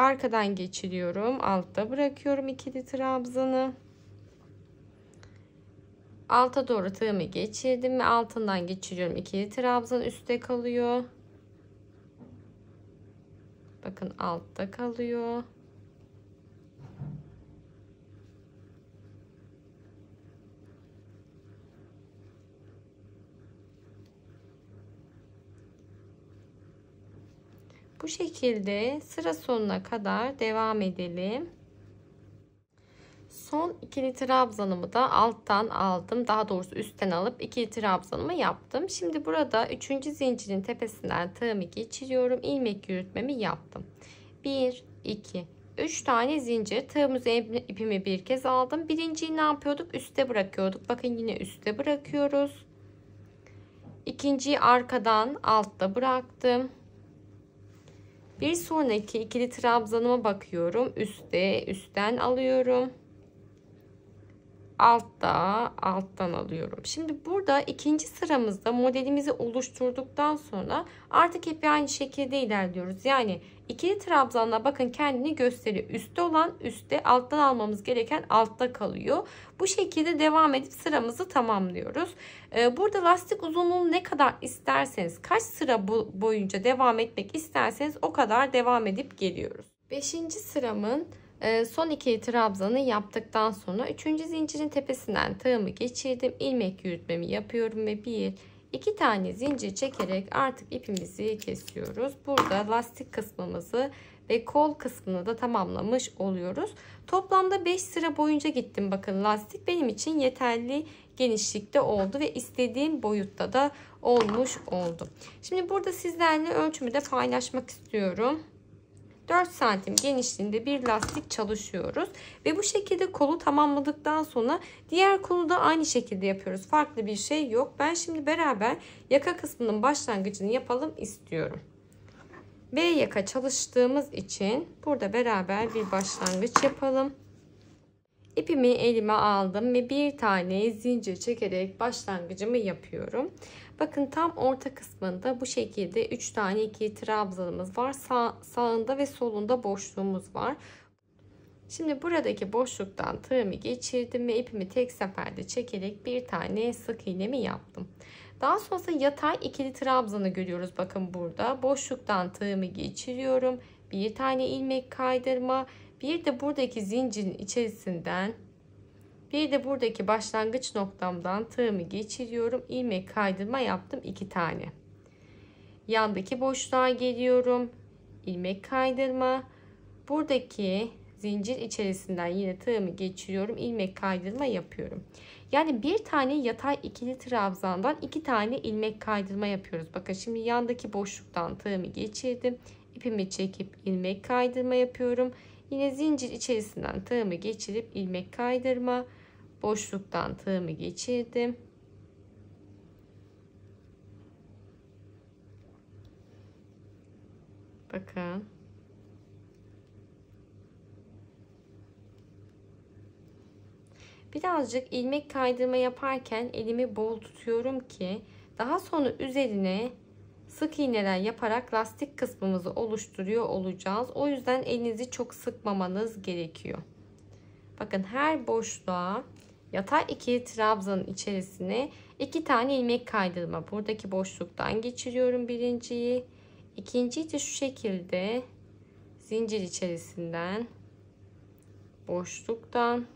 Arkadan geçiriyorum. Altta bırakıyorum ikili trabzanı. Alta doğru tığımı geçirdim ve altından geçiriyorum. ikili trabzan üstte kalıyor. Bakın altta kalıyor. şekilde sıra sonuna kadar devam edelim. Son ikili trabzanımı da alttan aldım. Daha doğrusu üstten alıp ikili trabzanımı yaptım. Şimdi burada üçüncü zincirin tepesinden tığımı geçiriyorum. ilmek yürütmemi yaptım. 1 2 3 tane zincir tığım üzerine ipimi bir kez aldım. Birinciyi ne yapıyorduk? Üste bırakıyorduk. Bakın yine üste bırakıyoruz. İkinciyi arkadan altta bıraktım. Bir sonraki ikili trabzanıma bakıyorum. Üste, üstten alıyorum altta alttan alıyorum. Şimdi burada ikinci sıramızda modelimizi oluşturduktan sonra artık hep aynı şekilde ilerliyoruz. Yani ikili trabzanla bakın kendini gösteriyor. Üste olan üstte alttan almamız gereken altta kalıyor. Bu şekilde devam edip sıramızı tamamlıyoruz. Ee, burada lastik uzunluğunu ne kadar isterseniz kaç sıra boyunca devam etmek isterseniz o kadar devam edip geliyoruz. Beşinci sıramın ee, son iki trabzanı yaptıktan sonra üçüncü zincirin tepesinden tığımı geçirdim. ilmek yürütmemi yapıyorum ve bir iki tane zincir çekerek artık ipimizi kesiyoruz. Burada lastik kısmımızı ve kol kısmını da tamamlamış oluyoruz. Toplamda 5 sıra boyunca gittim. Bakın lastik benim için yeterli genişlikte oldu ve istediğim boyutta da olmuş oldu. Şimdi burada sizlerle ölçümü de paylaşmak istiyorum. 4 santim genişliğinde bir lastik çalışıyoruz. Ve bu şekilde kolu tamamladıktan sonra diğer kolu da aynı şekilde yapıyoruz. Farklı bir şey yok. Ben şimdi beraber yaka kısmının başlangıcını yapalım istiyorum. V yaka çalıştığımız için burada beraber bir başlangıç yapalım. İpimi elime aldım ve bir tane zincir çekerek başlangıcımı yapıyorum. Bakın tam orta kısmında bu şekilde 3 tane ikili trabzanımız var. Sağ, sağında ve solunda boşluğumuz var. Şimdi buradaki boşluktan tığımı geçirdim ve ipimi tek seferde çekerek bir tane sık iğnemi yaptım. Daha sonra yatay ikili trabzanı görüyoruz bakın burada. Boşluktan tığımı geçiriyorum. Bir tane ilmek kaydırma. Bir de buradaki zincirin içerisinden bir de buradaki başlangıç noktamdan tığımı geçiriyorum. ilmek kaydırma yaptım 2 tane. Yandaki boşluğa geliyorum. ilmek kaydırma. Buradaki zincir içerisinden yine tığımı geçiriyorum. ilmek kaydırma yapıyorum. Yani bir tane yatay ikili trabzandan iki tane ilmek kaydırma yapıyoruz. Bakın şimdi yandaki boşluktan tığımı geçirdim. ipimi çekip ilmek kaydırma yapıyorum. Yine zincir içerisinden tığımı geçirip ilmek kaydırma yapıyorum boşluktan tığımı geçirdim. Bakın. Birazcık ilmek kaydırma yaparken elimi bol tutuyorum ki daha sonra üzerine sık iğneler yaparak lastik kısmımızı oluşturuyor olacağız. O yüzden elinizi çok sıkmamanız gerekiyor. Bakın her boşluğa Yatay ikili trabzanın içerisine iki tane ilmek kaydırma. Buradaki boşluktan geçiriyorum birinciyi. İkinciyi de şu şekilde zincir içerisinden boşluktan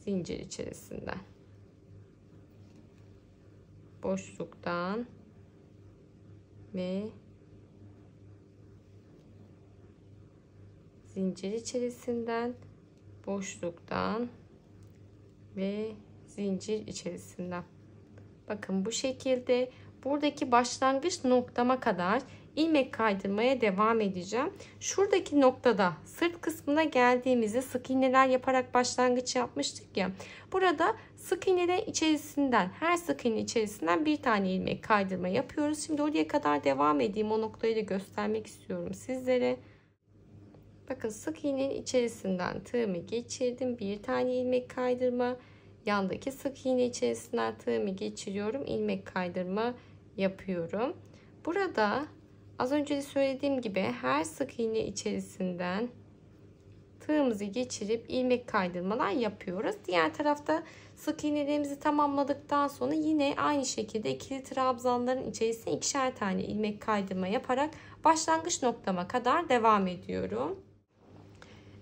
zincir içerisinden boşluktan ve zincir içerisinden boşluktan ve zincir içerisinden. Bakın bu şekilde buradaki başlangıç noktama kadar ilmek kaydırmaya devam edeceğim. Şuradaki noktada sırt kısmına geldiğimizde sık iğneler yaparak başlangıç yapmıştık ya. Burada sık iğneler içerisinden her sık iğne içerisinden bir tane ilmek kaydırma yapıyoruz. Şimdi oraya kadar devam edeyim. O noktayı da göstermek istiyorum sizlere. Bakın sık iğnenin içerisinden tığımı geçirdim. Bir tane ilmek kaydırma. Yandaki sık iğne içerisinden tığımı geçiriyorum. ilmek kaydırma yapıyorum. Burada az önce de söylediğim gibi her sık iğne içerisinden tığımızı geçirip ilmek kaydırmalar yapıyoruz. Diğer tarafta sık iğnelerimizi tamamladıktan sonra yine aynı şekilde ikili trabzanların içerisine ikişer tane ilmek kaydırma yaparak başlangıç noktama kadar devam ediyorum.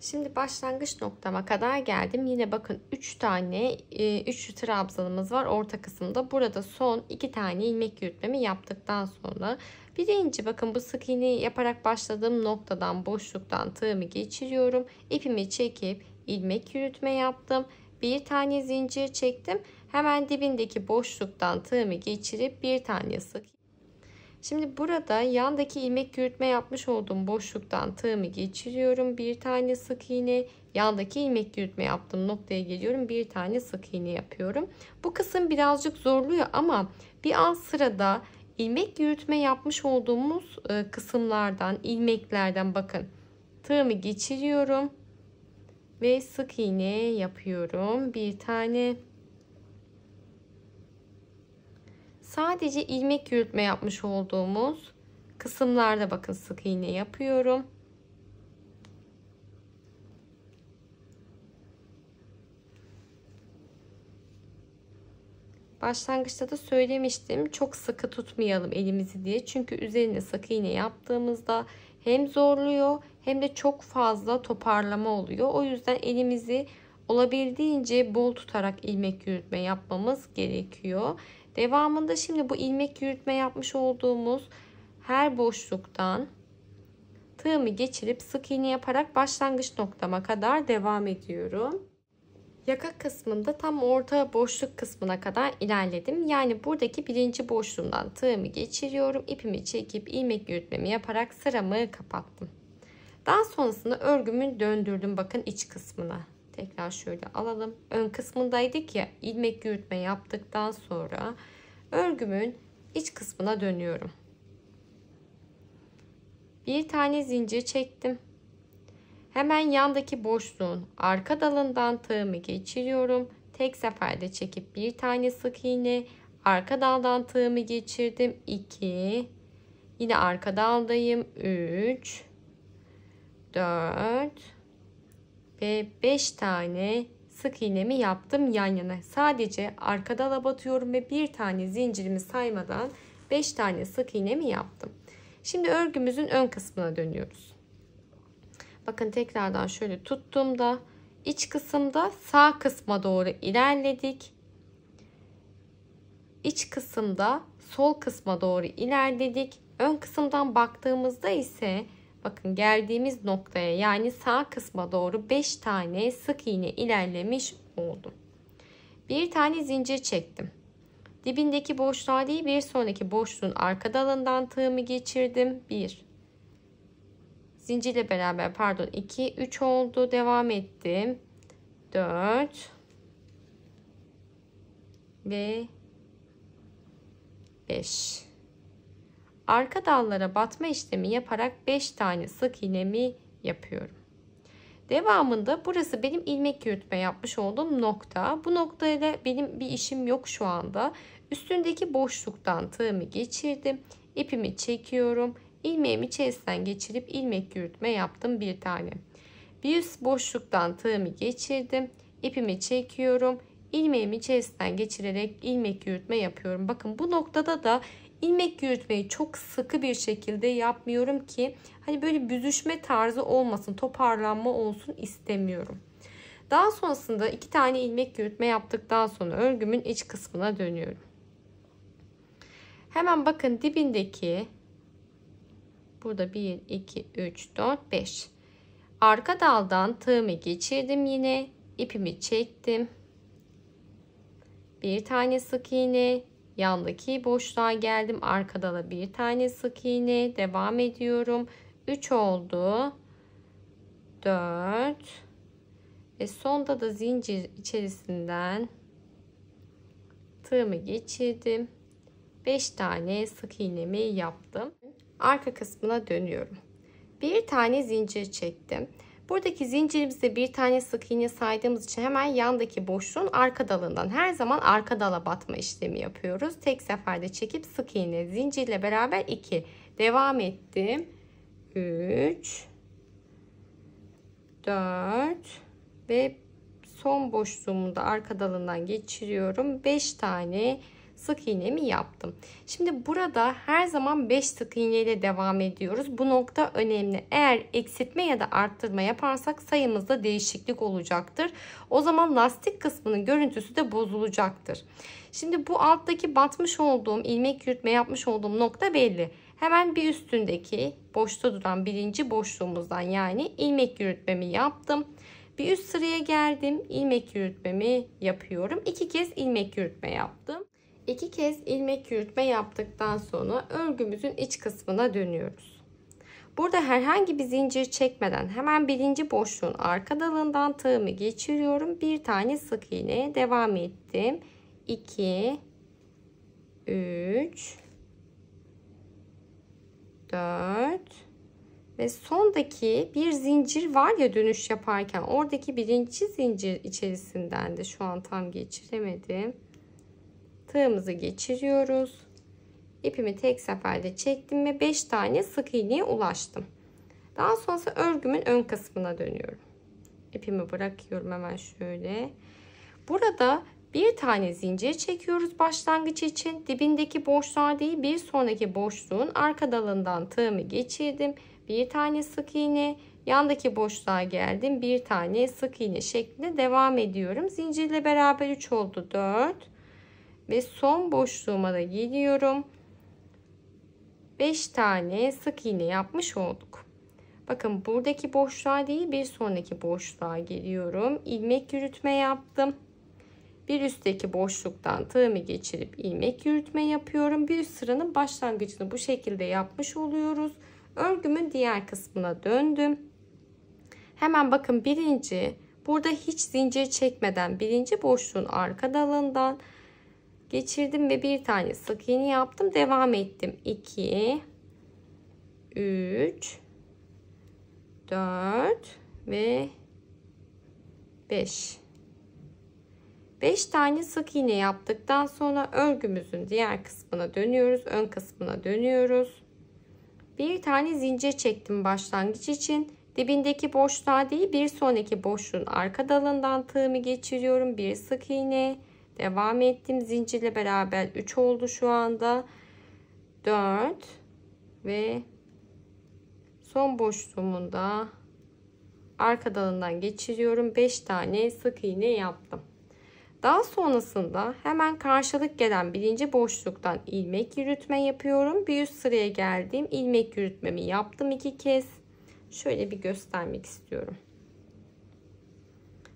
Şimdi başlangıç noktama kadar geldim. Yine bakın 3 tane e, üçlü trabzanımız var orta kısımda. Burada son 2 tane ilmek yürütmemi yaptıktan sonra birinci bakın bu sık iğne yaparak başladığım noktadan boşluktan tığımı geçiriyorum. İpimi çekip ilmek yürütme yaptım. Bir tane zincir çektim. Hemen dibindeki boşluktan tığımı geçirip bir tane sık Şimdi burada yandaki ilmek yürütme yapmış olduğum boşluktan tığımı geçiriyorum. Bir tane sık iğne, yandaki ilmek yürütme yaptığım noktaya geliyorum. Bir tane sık iğne yapıyorum. Bu kısım birazcık zorluyor ama bir an sırada ilmek yürütme yapmış olduğumuz e, kısımlardan, ilmeklerden bakın. Tığımı geçiriyorum ve sık iğne yapıyorum. Bir tane sadece ilmek yürütme yapmış olduğumuz kısımlarda bakın sık iğne yapıyorum. Başlangıçta da söylemiştim çok sıkı tutmayalım elimizi diye. Çünkü üzerine sık iğne yaptığımızda hem zorluyor hem de çok fazla toparlama oluyor. O yüzden elimizi olabildiğince bol tutarak ilmek yürütme yapmamız gerekiyor. Devamında şimdi bu ilmek yürütme yapmış olduğumuz her boşluktan tığımı geçirip sık iğne yaparak başlangıç noktama kadar devam ediyorum. Yaka kısmında tam orta boşluk kısmına kadar ilerledim. Yani buradaki birinci boşluğumdan tığımı geçiriyorum. ipimi çekip ilmek yürütmemi yaparak sıramı kapattım. Daha sonrasında örgümü döndürdüm bakın iç kısmına. Tekrar şöyle alalım. Ön kısmındaydık ya ilmek yürütme yaptıktan sonra örgümün iç kısmına dönüyorum. Bir tane zincir çektim. Hemen yandaki boşluğun arka dalından tığımı geçiriyorum. Tek seferde çekip bir tane sık iğne arka daldan tığımı geçirdim. 2 Yine arka daldayım. 3 4 ve 5 tane sık iğnemi yaptım yan yana. Sadece arkada da batıyorum ve bir tane zincirimi saymadan 5 tane sık iğnemi yaptım. Şimdi örgümüzün ön kısmına dönüyoruz. Bakın tekrardan şöyle tuttuğumda iç kısımda sağ kısma doğru ilerledik. İç kısımda sol kısma doğru ilerledik. Ön kısımdan baktığımızda ise Bakın geldiğimiz noktaya yani sağ kısma doğru 5 tane sık iğne ilerlemiş oldum. Bir tane zincir çektim. Dibindeki boşluğa değil bir sonraki boşluğun arka dalından tığımı geçirdim. 1 zincirle beraber pardon 2 3 oldu. Devam ettim. 4 ve 5 Arka dallara batma işlemi yaparak 5 tane sık iğnemi yapıyorum. Devamında burası benim ilmek yürütme yapmış olduğum nokta. Bu noktayla benim bir işim yok şu anda. Üstündeki boşluktan tığımı geçirdim. İpimi çekiyorum. İlmeğimi içerisinden geçirip ilmek yürütme yaptım bir tane. Bir üst boşluktan tığımı geçirdim. İpimi çekiyorum. İlmeğimi içerisinden geçirerek ilmek yürütme yapıyorum. Bakın bu noktada da ilmek yürütmeyi çok sıkı bir şekilde yapmıyorum ki hani böyle büzüşme tarzı olmasın toparlanma olsun istemiyorum. Daha sonrasında iki tane ilmek yürütme yaptıktan sonra örgümün iç kısmına dönüyorum. Hemen bakın dibindeki burada 1 2 3 4 5 arka daldan tığımı geçirdim yine ipimi çektim bir tane sık iğne Yandaki boşluğa geldim. Arkada da bir tane sık iğne. Devam ediyorum. 3 oldu. 4 ve sonda da zincir içerisinden tığımı geçirdim. 5 tane sık iğnemi yaptım. Arka kısmına dönüyorum. Bir tane zincir çektim. Buradaki zincirimizde bir tane sık iğne saydığımız için hemen yandaki boşluğun arka dalından her zaman arka dala batma işlemi yapıyoruz. Tek seferde çekip sık iğne zincirle beraber 2 devam ettim. 3 4 ve son boşluğumu da arka dalından geçiriyorum. 5 tane sık iğnemi yaptım. Şimdi burada her zaman 5 sık iğne ile devam ediyoruz. Bu nokta önemli. Eğer eksiltme ya da arttırma yaparsak sayımızda değişiklik olacaktır. O zaman lastik kısmının görüntüsü de bozulacaktır. Şimdi bu alttaki batmış olduğum ilmek yürütme yapmış olduğum nokta belli. Hemen bir üstündeki boşta duran birinci boşluğumuzdan yani ilmek yürütmemi yaptım. Bir üst sıraya geldim. ilmek yürütmemi yapıyorum. İki kez ilmek yürütme yaptım iki kez ilmek yürütme yaptıktan sonra örgümüzün iç kısmına dönüyoruz. Burada herhangi bir zincir çekmeden hemen birinci boşluğun arka dalından tığımı geçiriyorum. Bir tane sık iğne devam ettim. 2 3 4 ve sondaki bir zincir var ya dönüş yaparken oradaki birinci zincir içerisinden de şu an tam geçiremedim tığımızı geçiriyoruz. İpimi tek seferde çektim ve 5 tane sık iğneye ulaştım. Daha sonrası örgümün ön kısmına dönüyorum. İpimi bırakıyorum hemen şöyle. Burada bir tane zincir çekiyoruz başlangıç için. Dibindeki boşluğa değil bir sonraki boşluğun arka dalından tığımı geçirdim. Bir tane sık iğne, yandaki boşluğa geldim. Bir tane sık iğne şeklinde devam ediyorum. Zincirle beraber 3 oldu 4 ve son boşluğuma da geliyorum. 5 tane sık iğne yapmış olduk. Bakın buradaki boşluğa değil bir sonraki boşluğa geliyorum. İlmek yürütme yaptım. Bir üstteki boşluktan tığımı geçirip ilmek yürütme yapıyorum. Bir üst sıranın başlangıcını bu şekilde yapmış oluyoruz. Örgümün diğer kısmına döndüm. Hemen bakın birinci burada hiç zincir çekmeden birinci boşluğun arka dalından geçirdim ve bir tane sık iğne yaptım devam ettim 2 3 4 ve 5 5 tane sık iğne yaptıktan sonra örgümüzün diğer kısmına dönüyoruz ön kısmına dönüyoruz bir tane zincir çektim başlangıç için dibindeki boşluğa değil bir sonraki boşluğun arka dalından tığımı geçiriyorum bir sık iğne devam ettim. Zincirle beraber 3 oldu şu anda. 4 ve son boşluğumunda arka dalından geçiriyorum. 5 tane sık iğne yaptım. Daha sonrasında hemen karşılık gelen birinci boşluktan ilmek yürütme yapıyorum. Bir üst sıraya geldiğim ilmek yürütmemi yaptım iki kez. Şöyle bir göstermek istiyorum.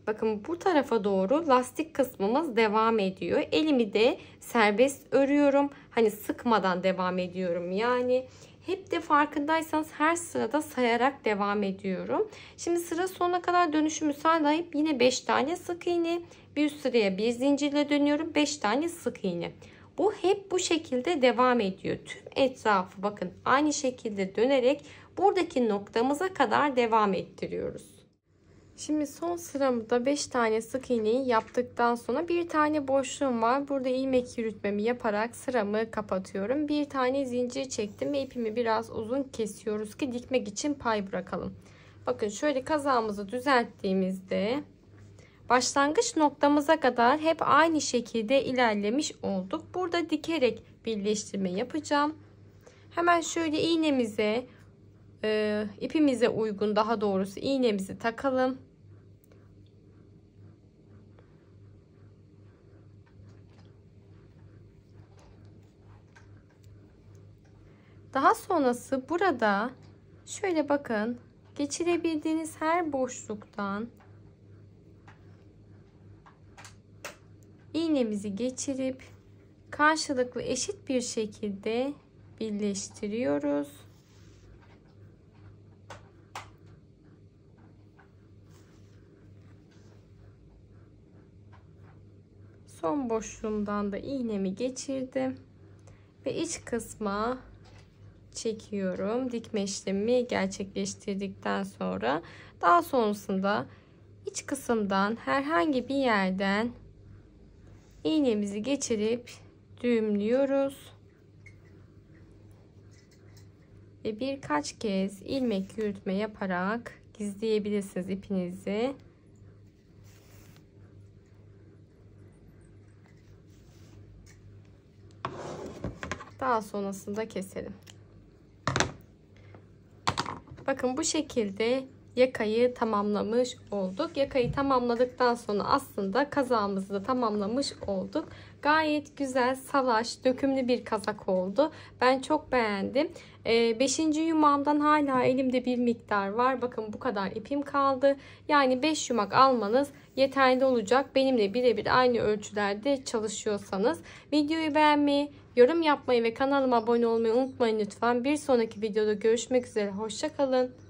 Bakın bu tarafa doğru lastik kısmımız devam ediyor. Elimi de serbest örüyorum. Hani sıkmadan devam ediyorum. Yani hep de farkındaysanız her sırada sayarak devam ediyorum. Şimdi sıra sonuna kadar dönüşümü sağlayıp yine 5 tane sık iğne, bir sıraya bir zincirle dönüyorum. 5 tane sık iğne. Bu hep bu şekilde devam ediyor. Tüm etrafı bakın aynı şekilde dönerek buradaki noktamıza kadar devam ettiriyoruz. Şimdi son sıramda 5 tane sık iğneyi yaptıktan sonra bir tane boşluğum var. Burada ilmek yürütmemi yaparak sıramı kapatıyorum. Bir tane zincir çektim ve ipimi biraz uzun kesiyoruz ki dikmek için pay bırakalım. Bakın şöyle kazağımızı düzelttiğimizde başlangıç noktamıza kadar hep aynı şekilde ilerlemiş olduk. Burada dikerek birleştirme yapacağım. Hemen şöyle iğnemize e, ipimize uygun daha doğrusu iğnemizi takalım. Daha sonrası burada şöyle bakın geçirebildiğiniz her boşluktan iğnemizi geçirip karşılıklı eşit bir şekilde birleştiriyoruz. son boşluğumdan da iğnemi geçirdim ve iç kısma çekiyorum. Dikme işlemi gerçekleştirdikten sonra daha sonrasında iç kısımdan herhangi bir yerden iğnemizi geçirip düğümlüyoruz. Ve birkaç kez ilmek yürütme yaparak gizleyebilirsiniz ipinizi. Daha sonrasında keselim. Bakın bu şekilde yakayı tamamlamış olduk. Yakayı tamamladıktan sonra aslında kazağımızı da tamamlamış olduk. Gayet güzel, salaş, dökümlü bir kazak oldu. Ben çok beğendim. Ee, beşinci yumağımdan hala elimde bir miktar var. Bakın bu kadar ipim kaldı. Yani 5 yumak almanız yeterli olacak. Benimle birebir aynı ölçülerde çalışıyorsanız. Videoyu beğenmeyi, Yorum yapmayı ve kanalıma abone olmayı unutmayın lütfen. Bir sonraki videoda görüşmek üzere. Hoşçakalın.